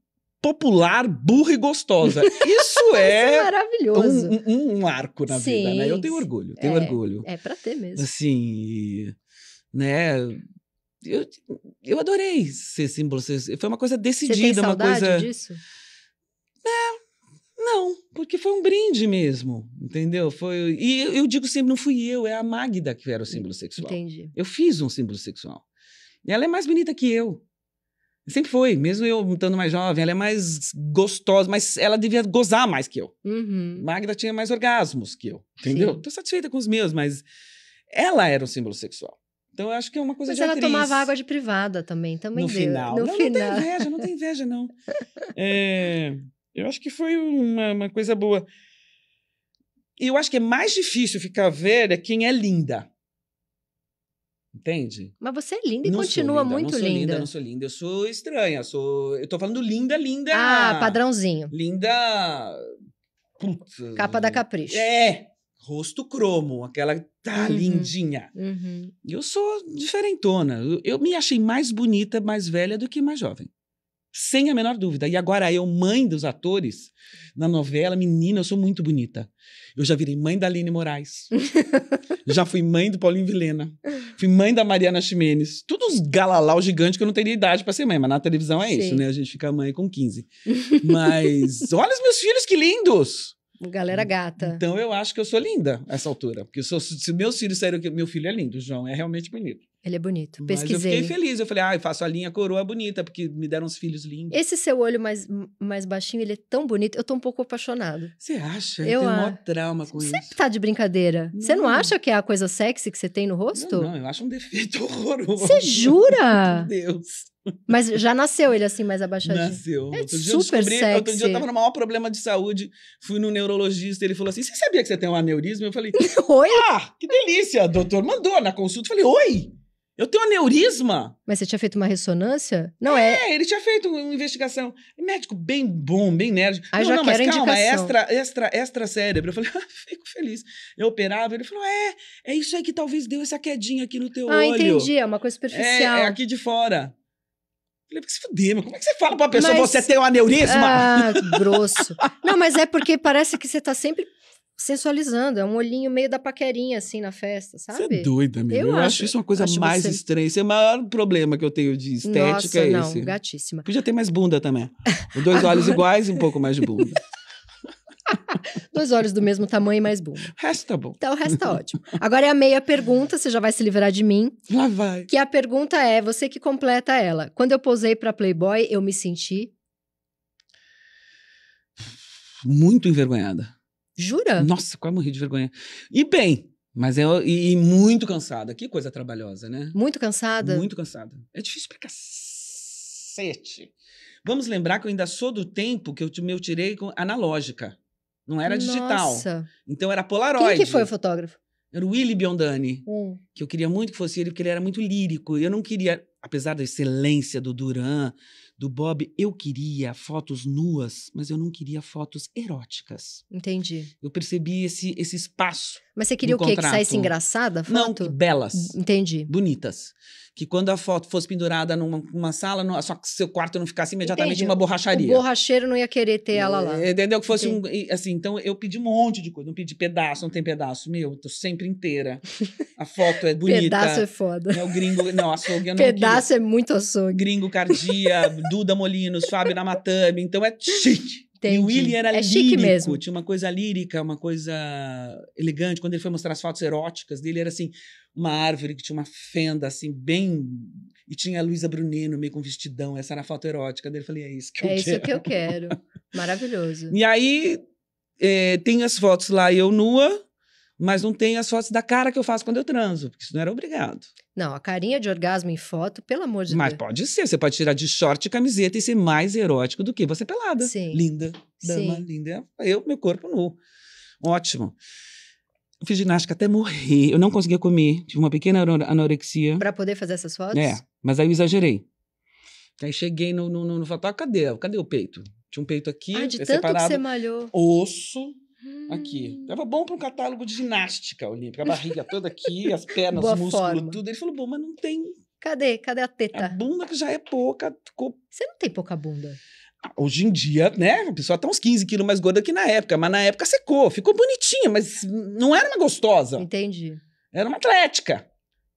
popular, burra e gostosa. Isso é, é maravilhoso. Um, um, um, arco na sim, vida, né? Eu tenho orgulho, tenho é, orgulho. É para ter mesmo. Assim, né? Eu, eu adorei ser símbolo. Ser, foi uma coisa decidida, Você tem uma coisa. disso? É não, porque foi um brinde mesmo, entendeu? Foi E eu, digo sempre, não fui eu, é a Magda que era o símbolo sexual. Entendi. Eu fiz um símbolo sexual. Ela é mais bonita que eu. Sempre foi, mesmo eu estando mais jovem, ela é mais gostosa, mas ela devia gozar mais que eu. Uhum. Magda tinha mais orgasmos que eu, entendeu? Estou satisfeita com os meus, mas ela era um símbolo sexual. Então eu acho que é uma coisa mas de Mas ela tomava água de privada também, também no deu. Final. No não, final. Não tem inveja, não tem inveja, não. é... Eu acho que foi uma, uma coisa boa. eu acho que é mais difícil ficar velha quem é linda. Entende? Mas você é linda e continua continua linda, muito não linda. linda. Não sou linda, eu sou estranha. Sou... Eu tô falando linda, linda. Ah, padrãozinho. Linda. Putz. Capa da capricho. É! Rosto cromo, aquela tá uhum. lindinha. Uhum. Eu sou diferentona. Eu, eu me achei mais bonita, mais velha do que mais jovem. Sem a menor dúvida. E agora eu, mãe dos atores, na novela, menina, eu sou muito bonita. Eu já virei mãe da Aline Moraes. já fui mãe do Paulinho Vilena. Fui mãe da Mariana Ximenes. Todos galalau gigante que eu não teria idade para ser mãe, mas na televisão é Sim. isso, né? A gente fica mãe com 15. mas olha os meus filhos, que lindos! Galera gata. Então eu acho que eu sou linda essa altura. Porque sou, se meus filhos saíram aqui, meu filho é lindo, João, é realmente bonito. Ele é bonito. Pesquisei. Mas eu fiquei feliz. Eu falei, ah, eu faço a linha coroa bonita, porque me deram os filhos lindos. Esse seu olho mais, mais baixinho, ele é tão bonito. Eu tô um pouco apaixonado. Você acha? Eu, eu tenho a... maior trauma com você isso. Você tá de brincadeira. Não. Você não acha que é a coisa sexy que você tem no rosto? Não, não eu acho um defeito horroroso. Você jura? Meu Deus. Mas já nasceu ele assim, mais abaixadinho. Nasceu. É super descobri, sexy. Outro dia eu tava no maior problema de saúde, fui no neurologista, ele falou assim, você sabia que você tem um aneurisma? Eu falei, oi? Ah, que delícia, doutor. Mandou na consulta, eu falei, oi? Eu tenho aneurisma. Mas você tinha feito uma ressonância? Não é? É, ele tinha feito uma investigação. Médico bem bom, bem nerd. Ah, não, já não, mas calma, é indicação. extra, extra, extra cérebro. Eu falei, ah, fico feliz. Eu operava, ele falou, é, é isso aí que talvez deu essa quedinha aqui no teu ah, olho. Ah, entendi, é uma coisa é, superficial. É, é aqui de fora. Eu falei, se fuder, mas como é que você fala pra pessoa, mas... você tem um aneurisma? Ah, grosso. não, mas é porque parece que você tá sempre sensualizando. É um olhinho meio da paquerinha, assim, na festa, é sabe? Você é doida, meu. Eu, eu acho, isso uma coisa mais você... estranha. Esse é o maior problema que eu tenho de estética Nossa, é não, gatíssima. Podia ter mais bunda também. Os dois Agora... olhos iguais e um pouco mais de bunda. Dois olhos do mesmo tamanho e mais bunda. Resta tá bom. Então, resta tá ótimo. Agora é a meia pergunta, você já vai se livrar de mim. Lá vai. Que a pergunta é, você que completa ela. Quando eu posei pra Playboy, eu me senti... Muito envergonhada. Jura? Nossa, quase morri de vergonha. E bem, mas eu. É, e, e muito cansada. Que coisa trabalhosa, né? Muito cansada? Muito cansada. É difícil pra cacete. Vamos lembrar que eu ainda sou do tempo que eu me tirei com analógica. Não era digital. Nossa. Então era Polaroid. Quem que foi o fotógrafo? Era o Willy Biondani. Hum. Que eu queria muito que fosse ele, porque ele era muito lírico. Eu não queria, apesar da excelência do Duran, do Bob, eu queria fotos nuas, mas eu não queria fotos eróticas. Entendi. Eu percebi esse, esse espaço. Mas você queria o quê? Contrato. Que saísse engraçada a foto? Não, belas. Entendi. Bonitas que quando a foto fosse pendurada numa, numa sala, só que seu quarto não ficasse imediatamente Entendi. uma borracharia. O borracheiro não ia querer ter ela lá. É, entendeu? Que fosse Entendi. um. Assim, então eu pedi um monte de coisa. Não pedi pedaço, não tem pedaço. Meu, tô sempre inteira. A foto é bonita. pedaço é foda. o gringo. Não, açougue eu não Pedaço queria. é muito açougue. Gringo Cardia, Duda Molinos, Fábio Namatame. Então é chique. Entendi. E o William era é lírico, tinha uma coisa lírica, uma coisa elegante. Quando ele foi mostrar as fotos eróticas dele, era assim, uma árvore que tinha uma fenda, assim, bem... E tinha a Luísa Brunino meio com vestidão, essa era a foto erótica dele. Eu falei, é isso que eu é quero. É isso que eu quero. Maravilhoso. E aí, é, tem as fotos lá, eu nua, mas não tem as fotos da cara que eu faço quando eu transo, porque isso não era obrigado. Não, a carinha de orgasmo em foto, pelo amor de mas Deus. Mas pode ser, você pode tirar de short e camiseta e ser mais erótico do que você pelada. Sim. Linda, dama, Sim. linda. Eu, meu corpo nu. Ótimo. Eu fiz ginástica até morrer. Eu não conseguia comer. Tive uma pequena anorexia. Para poder fazer essas fotos? É, mas aí eu exagerei. Aí cheguei no, no, no, no fotógrafo, cadê? Cadê o peito? Tinha um peito aqui. Ah, de é tanto separado. que você malhou. Osso Aqui. Hum. Tava bom para um catálogo de ginástica olímpica. A barriga toda aqui, as pernas, Boa músculo, forma. tudo. Ele falou, bom, mas não tem. Cadê? Cadê a teta? A bunda que já é pouca. Ficou... Você não tem pouca bunda. Ah, hoje em dia, né? A pessoa tá uns 15 quilos mais gorda que na época. Mas na época secou. Ficou bonitinha, mas não era uma gostosa. Entendi. Era uma atlética.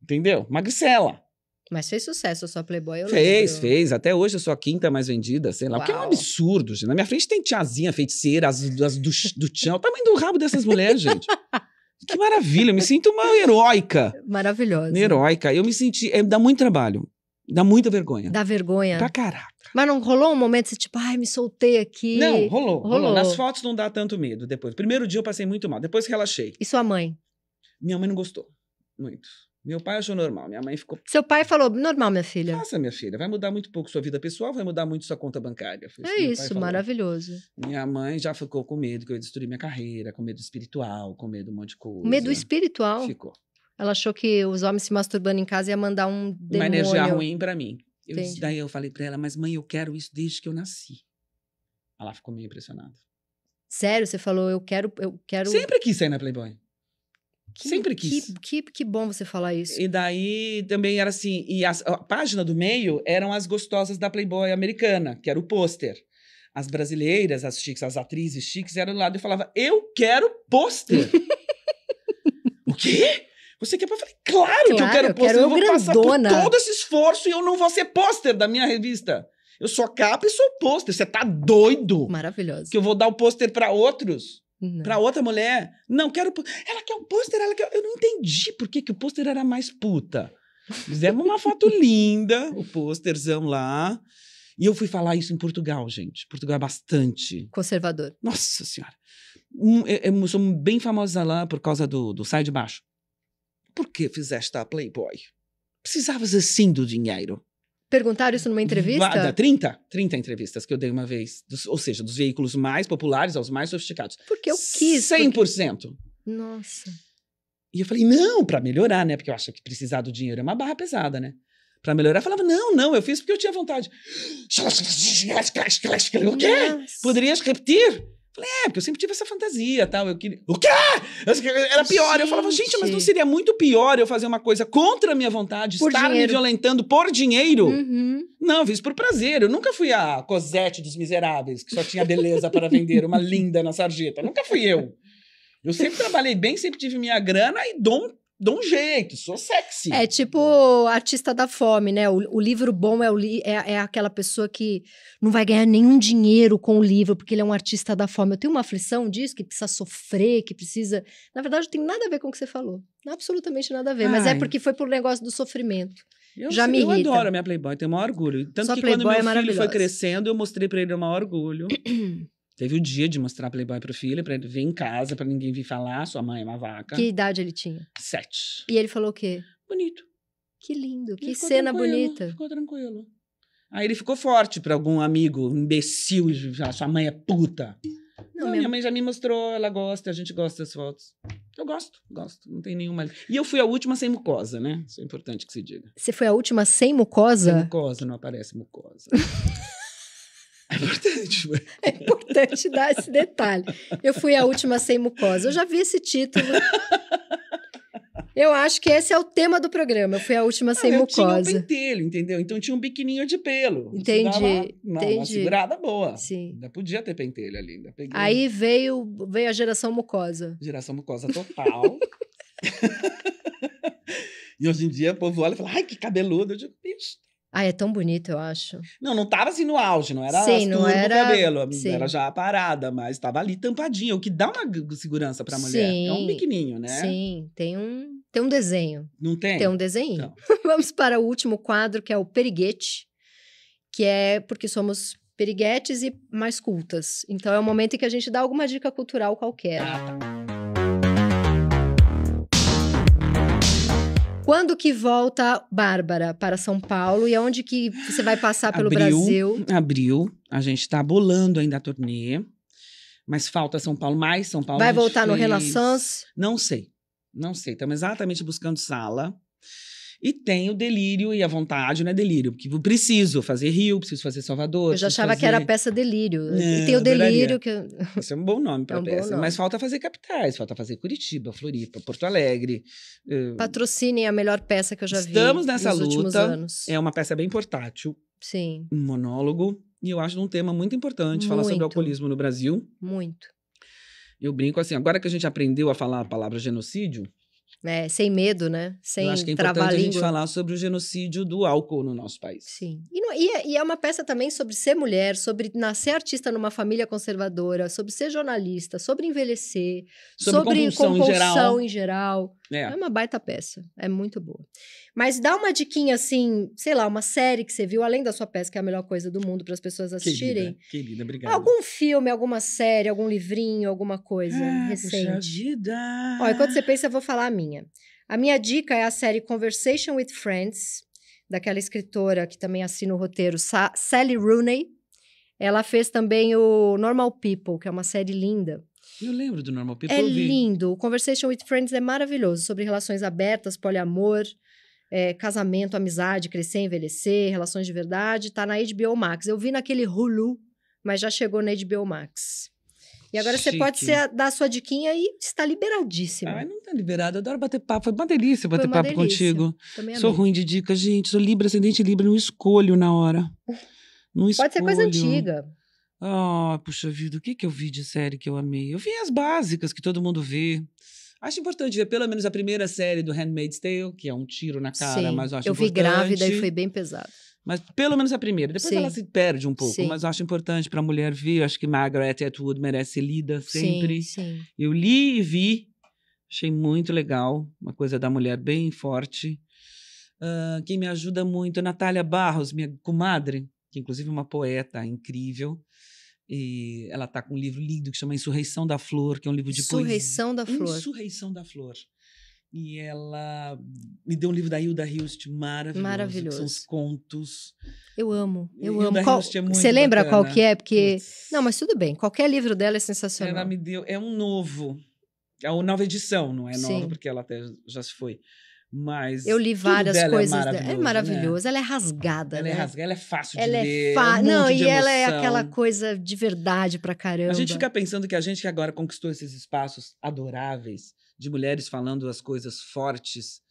Entendeu? Magricela. Mas fez sucesso a sua Playboy, eu Fez, lembro. fez. Até hoje eu sou a quinta mais vendida, sei lá. Uau. Porque é um absurdo, gente. Na minha frente tem tiazinha feiticeira, as, as do, do tchão. O tamanho do rabo dessas mulheres, gente. Que maravilha, eu me sinto uma heróica. Maravilhosa. Uma heróica. Eu me senti. É, dá muito trabalho. Dá muita vergonha. Dá vergonha. Pra caraca. Mas não rolou um momento você, tipo, ai, me soltei aqui. Não, rolou, rolou. rolou. Nas fotos não dá tanto medo depois. Primeiro dia eu passei muito mal, depois relaxei. E sua mãe? Minha mãe não gostou muito. Meu pai achou normal, minha mãe ficou. Seu pai falou: normal, minha filha. Faça, minha filha. Vai mudar muito pouco sua vida pessoal, vai mudar muito sua conta bancária. Foi é isso, maravilhoso. Minha mãe já ficou com medo que eu ia destruir minha carreira, com medo espiritual, com medo de um monte de coisa. Medo espiritual? Ficou. Ela achou que os homens se masturbando em casa ia mandar um demônio. Uma energia ruim para mim. Eu, daí eu falei para ela: mas mãe, eu quero isso desde que eu nasci. Ela ficou meio impressionada. Sério, você falou, eu quero, eu quero. Sempre quis sair na Playboy. Que, Sempre quis. Que, que, que, bom você falar isso. E daí também era assim. E as, a página do meio eram as gostosas da Playboy americana, que era o pôster. As brasileiras, as chiques, as atrizes chiques eram do lado e falava: Eu quero pôster. o quê? Você quer? Eu falei, claro, claro que eu quero pôster. Eu, eu vou grandona. passar por todo esse esforço e eu não vou ser pôster da minha revista. Eu sou capa e sou pôster. Você tá doido? Maravilhoso. Que eu vou dar o pôster para outros para Pra outra mulher, não, quero. Ela quer o pôster, ela quer. Eu não entendi por que, que o pôster era mais puta. Fizemos uma foto linda, o pôsterzão lá. E eu fui falar isso em Portugal, gente. Portugal é bastante. Conservador. Nossa Senhora. Um, eu, eu, sou bem famosa lá por causa do, do Sai de Baixo. Por que fizeste a Playboy? Precisavas assim do dinheiro. Perguntaram isso numa entrevista? 30, 30 entrevistas que eu dei uma vez. Dos, ou seja, dos veículos mais populares aos mais sofisticados. Porque eu quis. 100%. Porque... Nossa. E eu falei, não, para melhorar, né? Porque eu acho que precisar do dinheiro é uma barra pesada, né? Pra melhorar, eu falava, não, não, eu fiz porque eu tinha vontade. O quê? Poderias repetir? Falei, é, porque eu sempre tive essa fantasia tal. Eu queria. O quê? Era pior. Gente. Eu falava, gente, mas não seria muito pior eu fazer uma coisa contra a minha vontade, por estar dinheiro. me violentando por dinheiro? Uhum. Não, eu fiz por prazer. Eu nunca fui a Cosette dos Miseráveis, que só tinha beleza para vender, uma linda na sarjeta. Nunca fui eu. Eu sempre trabalhei bem, sempre tive minha grana e dou de um jeito, sou sexy. É tipo artista da fome, né? O, o livro bom é, o li, é, é, aquela pessoa que não vai ganhar nenhum dinheiro com o livro, porque ele é um artista da fome. Eu tenho uma aflição disso, que precisa sofrer, que precisa. Na verdade, não tem nada a ver com o que você falou. Absolutamente nada a ver. Ai. Mas é porque foi pro negócio do sofrimento. Eu, Já me eu adoro a minha Playboy, tenho o maior orgulho. Tanto Sua que Playboy quando meu é filho foi crescendo, eu mostrei para ele o maior orgulho. Teve o dia de mostrar Playboy pro filho, pra ele vir em casa, pra ninguém vir falar, sua mãe é uma vaca. Que idade ele tinha? Sete. E ele falou o quê? Bonito. Que lindo, que cena bonita. Ficou tranquilo. Aí ele ficou forte pra algum amigo imbecil, já, sua mãe é puta. Não, não minha mãe já me mostrou, ela gosta, a gente gosta das fotos. Eu gosto, gosto, não tem nenhuma. E eu fui a última sem mucosa, né? Isso é importante que se diga. Você foi a última sem mucosa? Sem mucosa, não aparece mucosa. É importante. Mas... Né? É importante dar esse detalhe. Eu fui a última sem mucosa. Eu já vi esse título. Eu acho que esse é o tema do programa. Eu fui a última sem ah, eu mucosa. Tinha um pentelho, entendeu? Então tinha um biquininho de pelo. Entendi. Uma, uma, entendi. uma segurada boa. Sim. Ainda podia ter pentelho ali. Ainda peguei. Aí veio, veio a geração mucosa. Geração mucosa total. e hoje em dia o povo olha e fala: ai, que cabeludo. Eu digo, bicho, ah, é tão bonito, eu acho. Não, não tava assim no auge, não era Sim, não era... no cabelo, Sim. era já parada, mas estava ali tampadinha, o que dá uma segurança pra mulher. Sim. É um biquininho, né? Sim, tem um, tem um desenho. Não tem? Tem um desenho. Então. Vamos para o último quadro, que é o periguete, que é porque somos periguetes e mais cultas. Então é o momento em que a gente dá alguma dica cultural qualquer. Ah, tá. Quando que volta Bárbara para São Paulo e aonde que você vai passar pelo abril, Brasil? Abril. A gente está bolando ainda a turnê. Mas falta São Paulo mais, São Paulo. Vai voltar fez... no Renaissance? Não sei. Não sei. Estamos exatamente buscando sala. E tem o delírio e a vontade não é delírio, porque eu preciso fazer Rio, preciso fazer Salvador. Eu já achava fazer... que era peça delírio. Não, e tem o é delírio é. que. é um bom nome para é um peça. Nome. Mas falta fazer capitais, falta fazer Curitiba, Floripa, Porto Alegre. Hum. Patrocinem a melhor peça que eu já Estamos vi. Estamos nessa nos luta. Anos. É uma peça bem portátil. Sim. Um monólogo. E eu acho um tema muito importante muito. falar sobre alcoolismo no Brasil. Muito. Eu brinco assim, agora que a gente aprendeu a falar a palavra genocídio, né, sem medo, né? Sem Eu acho que é importante a gente falar sobre o genocídio do álcool no nosso país. Sim. E, não, e, é, e, é uma peça também sobre ser mulher, sobre nascer artista numa família conservadora, sobre ser jornalista, sobre envelhecer, sobre, sobre compulsão, compulsão, em geral. Em geral. É. é. é. uma baita peça, é muito boa. Mas dá uma diquinha assim, sei lá, uma série que você viu, além da sua peça, que é a melhor coisa do mundo para as pessoas assistirem. Querida, querida, Algum filme, alguma série, algum livrinho, alguma coisa ah, recente. Puxa vida. Ó, enquanto você pensa, eu vou falar a minha. A minha dica é a série Conversation with Friends, daquela escritora que também assina o roteiro, Sa Sally Rooney. Ela fez também o Normal People, que é uma série linda. Eu lembro do Normal People. É lindo. O Conversation with Friends é maravilhoso sobre relações abertas, poliamor, é, casamento, amizade, crescer, envelhecer, relações de verdade. Tá na HBO Max. Eu vi naquele Hulu, mas já chegou na HBO Max. E agora Chique. você pode ser, dar a sua diquinha e está liberadíssima. Ai, não está Eu Adoro bater papo. Foi uma delícia bater uma papo delícia. contigo. Também sou amei. ruim de dicas, gente. Sou Libra, ascendente Libra. Não escolho na hora. Não escolho. Pode ser coisa antiga. Ah, oh, puxa vida, o que, que eu vi de série que eu amei? Eu vi as básicas que todo mundo vê. Acho importante ver pelo menos a primeira série do Handmaid's Tale, que é um tiro na cara, Sim, mas eu acho eu importante. Eu vi grávida e foi bem pesado. Mas pelo menos a primeira. Depois Sim. ela se perde um pouco, Sim. mas eu acho importante para a mulher ver. Eu acho que Margaret Atwood merece ser lida sempre. Sim, eu li e vi, achei muito legal. Uma coisa da mulher bem forte. Uh, quem me ajuda muito é Natália Barros, minha comadre, que inclusive é uma poeta incrível. E ela está com um livro lindo que chama Insurreição da Flor, que é um livro de Insurreição poesia. da Flor. Insurreição da Flor. E ela me deu um livro da Hilda Hilst maravilhoso. Maravilhoso. São os contos. Eu amo, eu Hilda amo. Qual, é muito você lembra bacana. qual que é? Porque. Não, mas tudo bem. Qualquer livro dela é sensacional. Ela me deu. É um novo. É uma nova edição, não é nova, porque ela até já se foi. Mas eu li várias é coisas é maravilhoso, é maravilhoso. Né? ela é rasgada ela é né? é rasgada ela é fácil ela de é ler fa... é um não e ela é aquela coisa de verdade pra caramba a gente fica pensando que a gente que agora conquistou esses espaços adoráveis de mulheres falando as coisas fortes.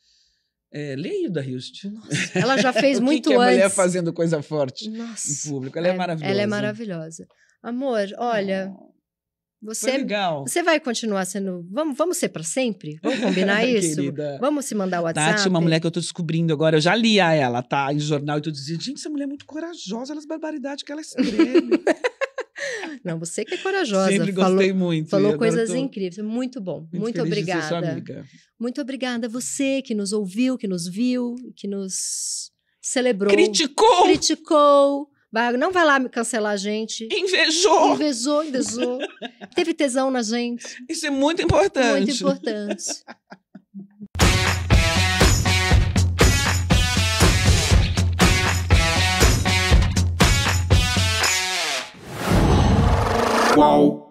É, leio da Houston. Nossa, ela já fez muito que que é mulher fazendo coisa forte Nossa, em público. Ela é, é, maravilhosa. Ela é maravilhosa. Amor, olha. Oh, você, Foi legal. você vai continuar sendo. Vamos, vamos ser para sempre? Vamos combinar isso? Querida. Vamos se mandar o WhatsApp? Tati, uma mulher que eu tô descobrindo agora, eu já li a ela, tá? Em jornal, e tudo. gente, essa mulher é muito corajosa, olha as barbaridades que ela escreve. Não, você que é corajosa. Sempre gostei muito. Falou coisas tô... incríveis. Muito bom. Muito, muito obrigada. Muito obrigada a você que nos ouviu, que nos viu, que nos celebrou. Criticou! Criticou! Não vai lá me cancelar a gente. Invejou. Invejou, invejou. Teve tesão na gente. Isso é muito importante. Muito importante. 哇。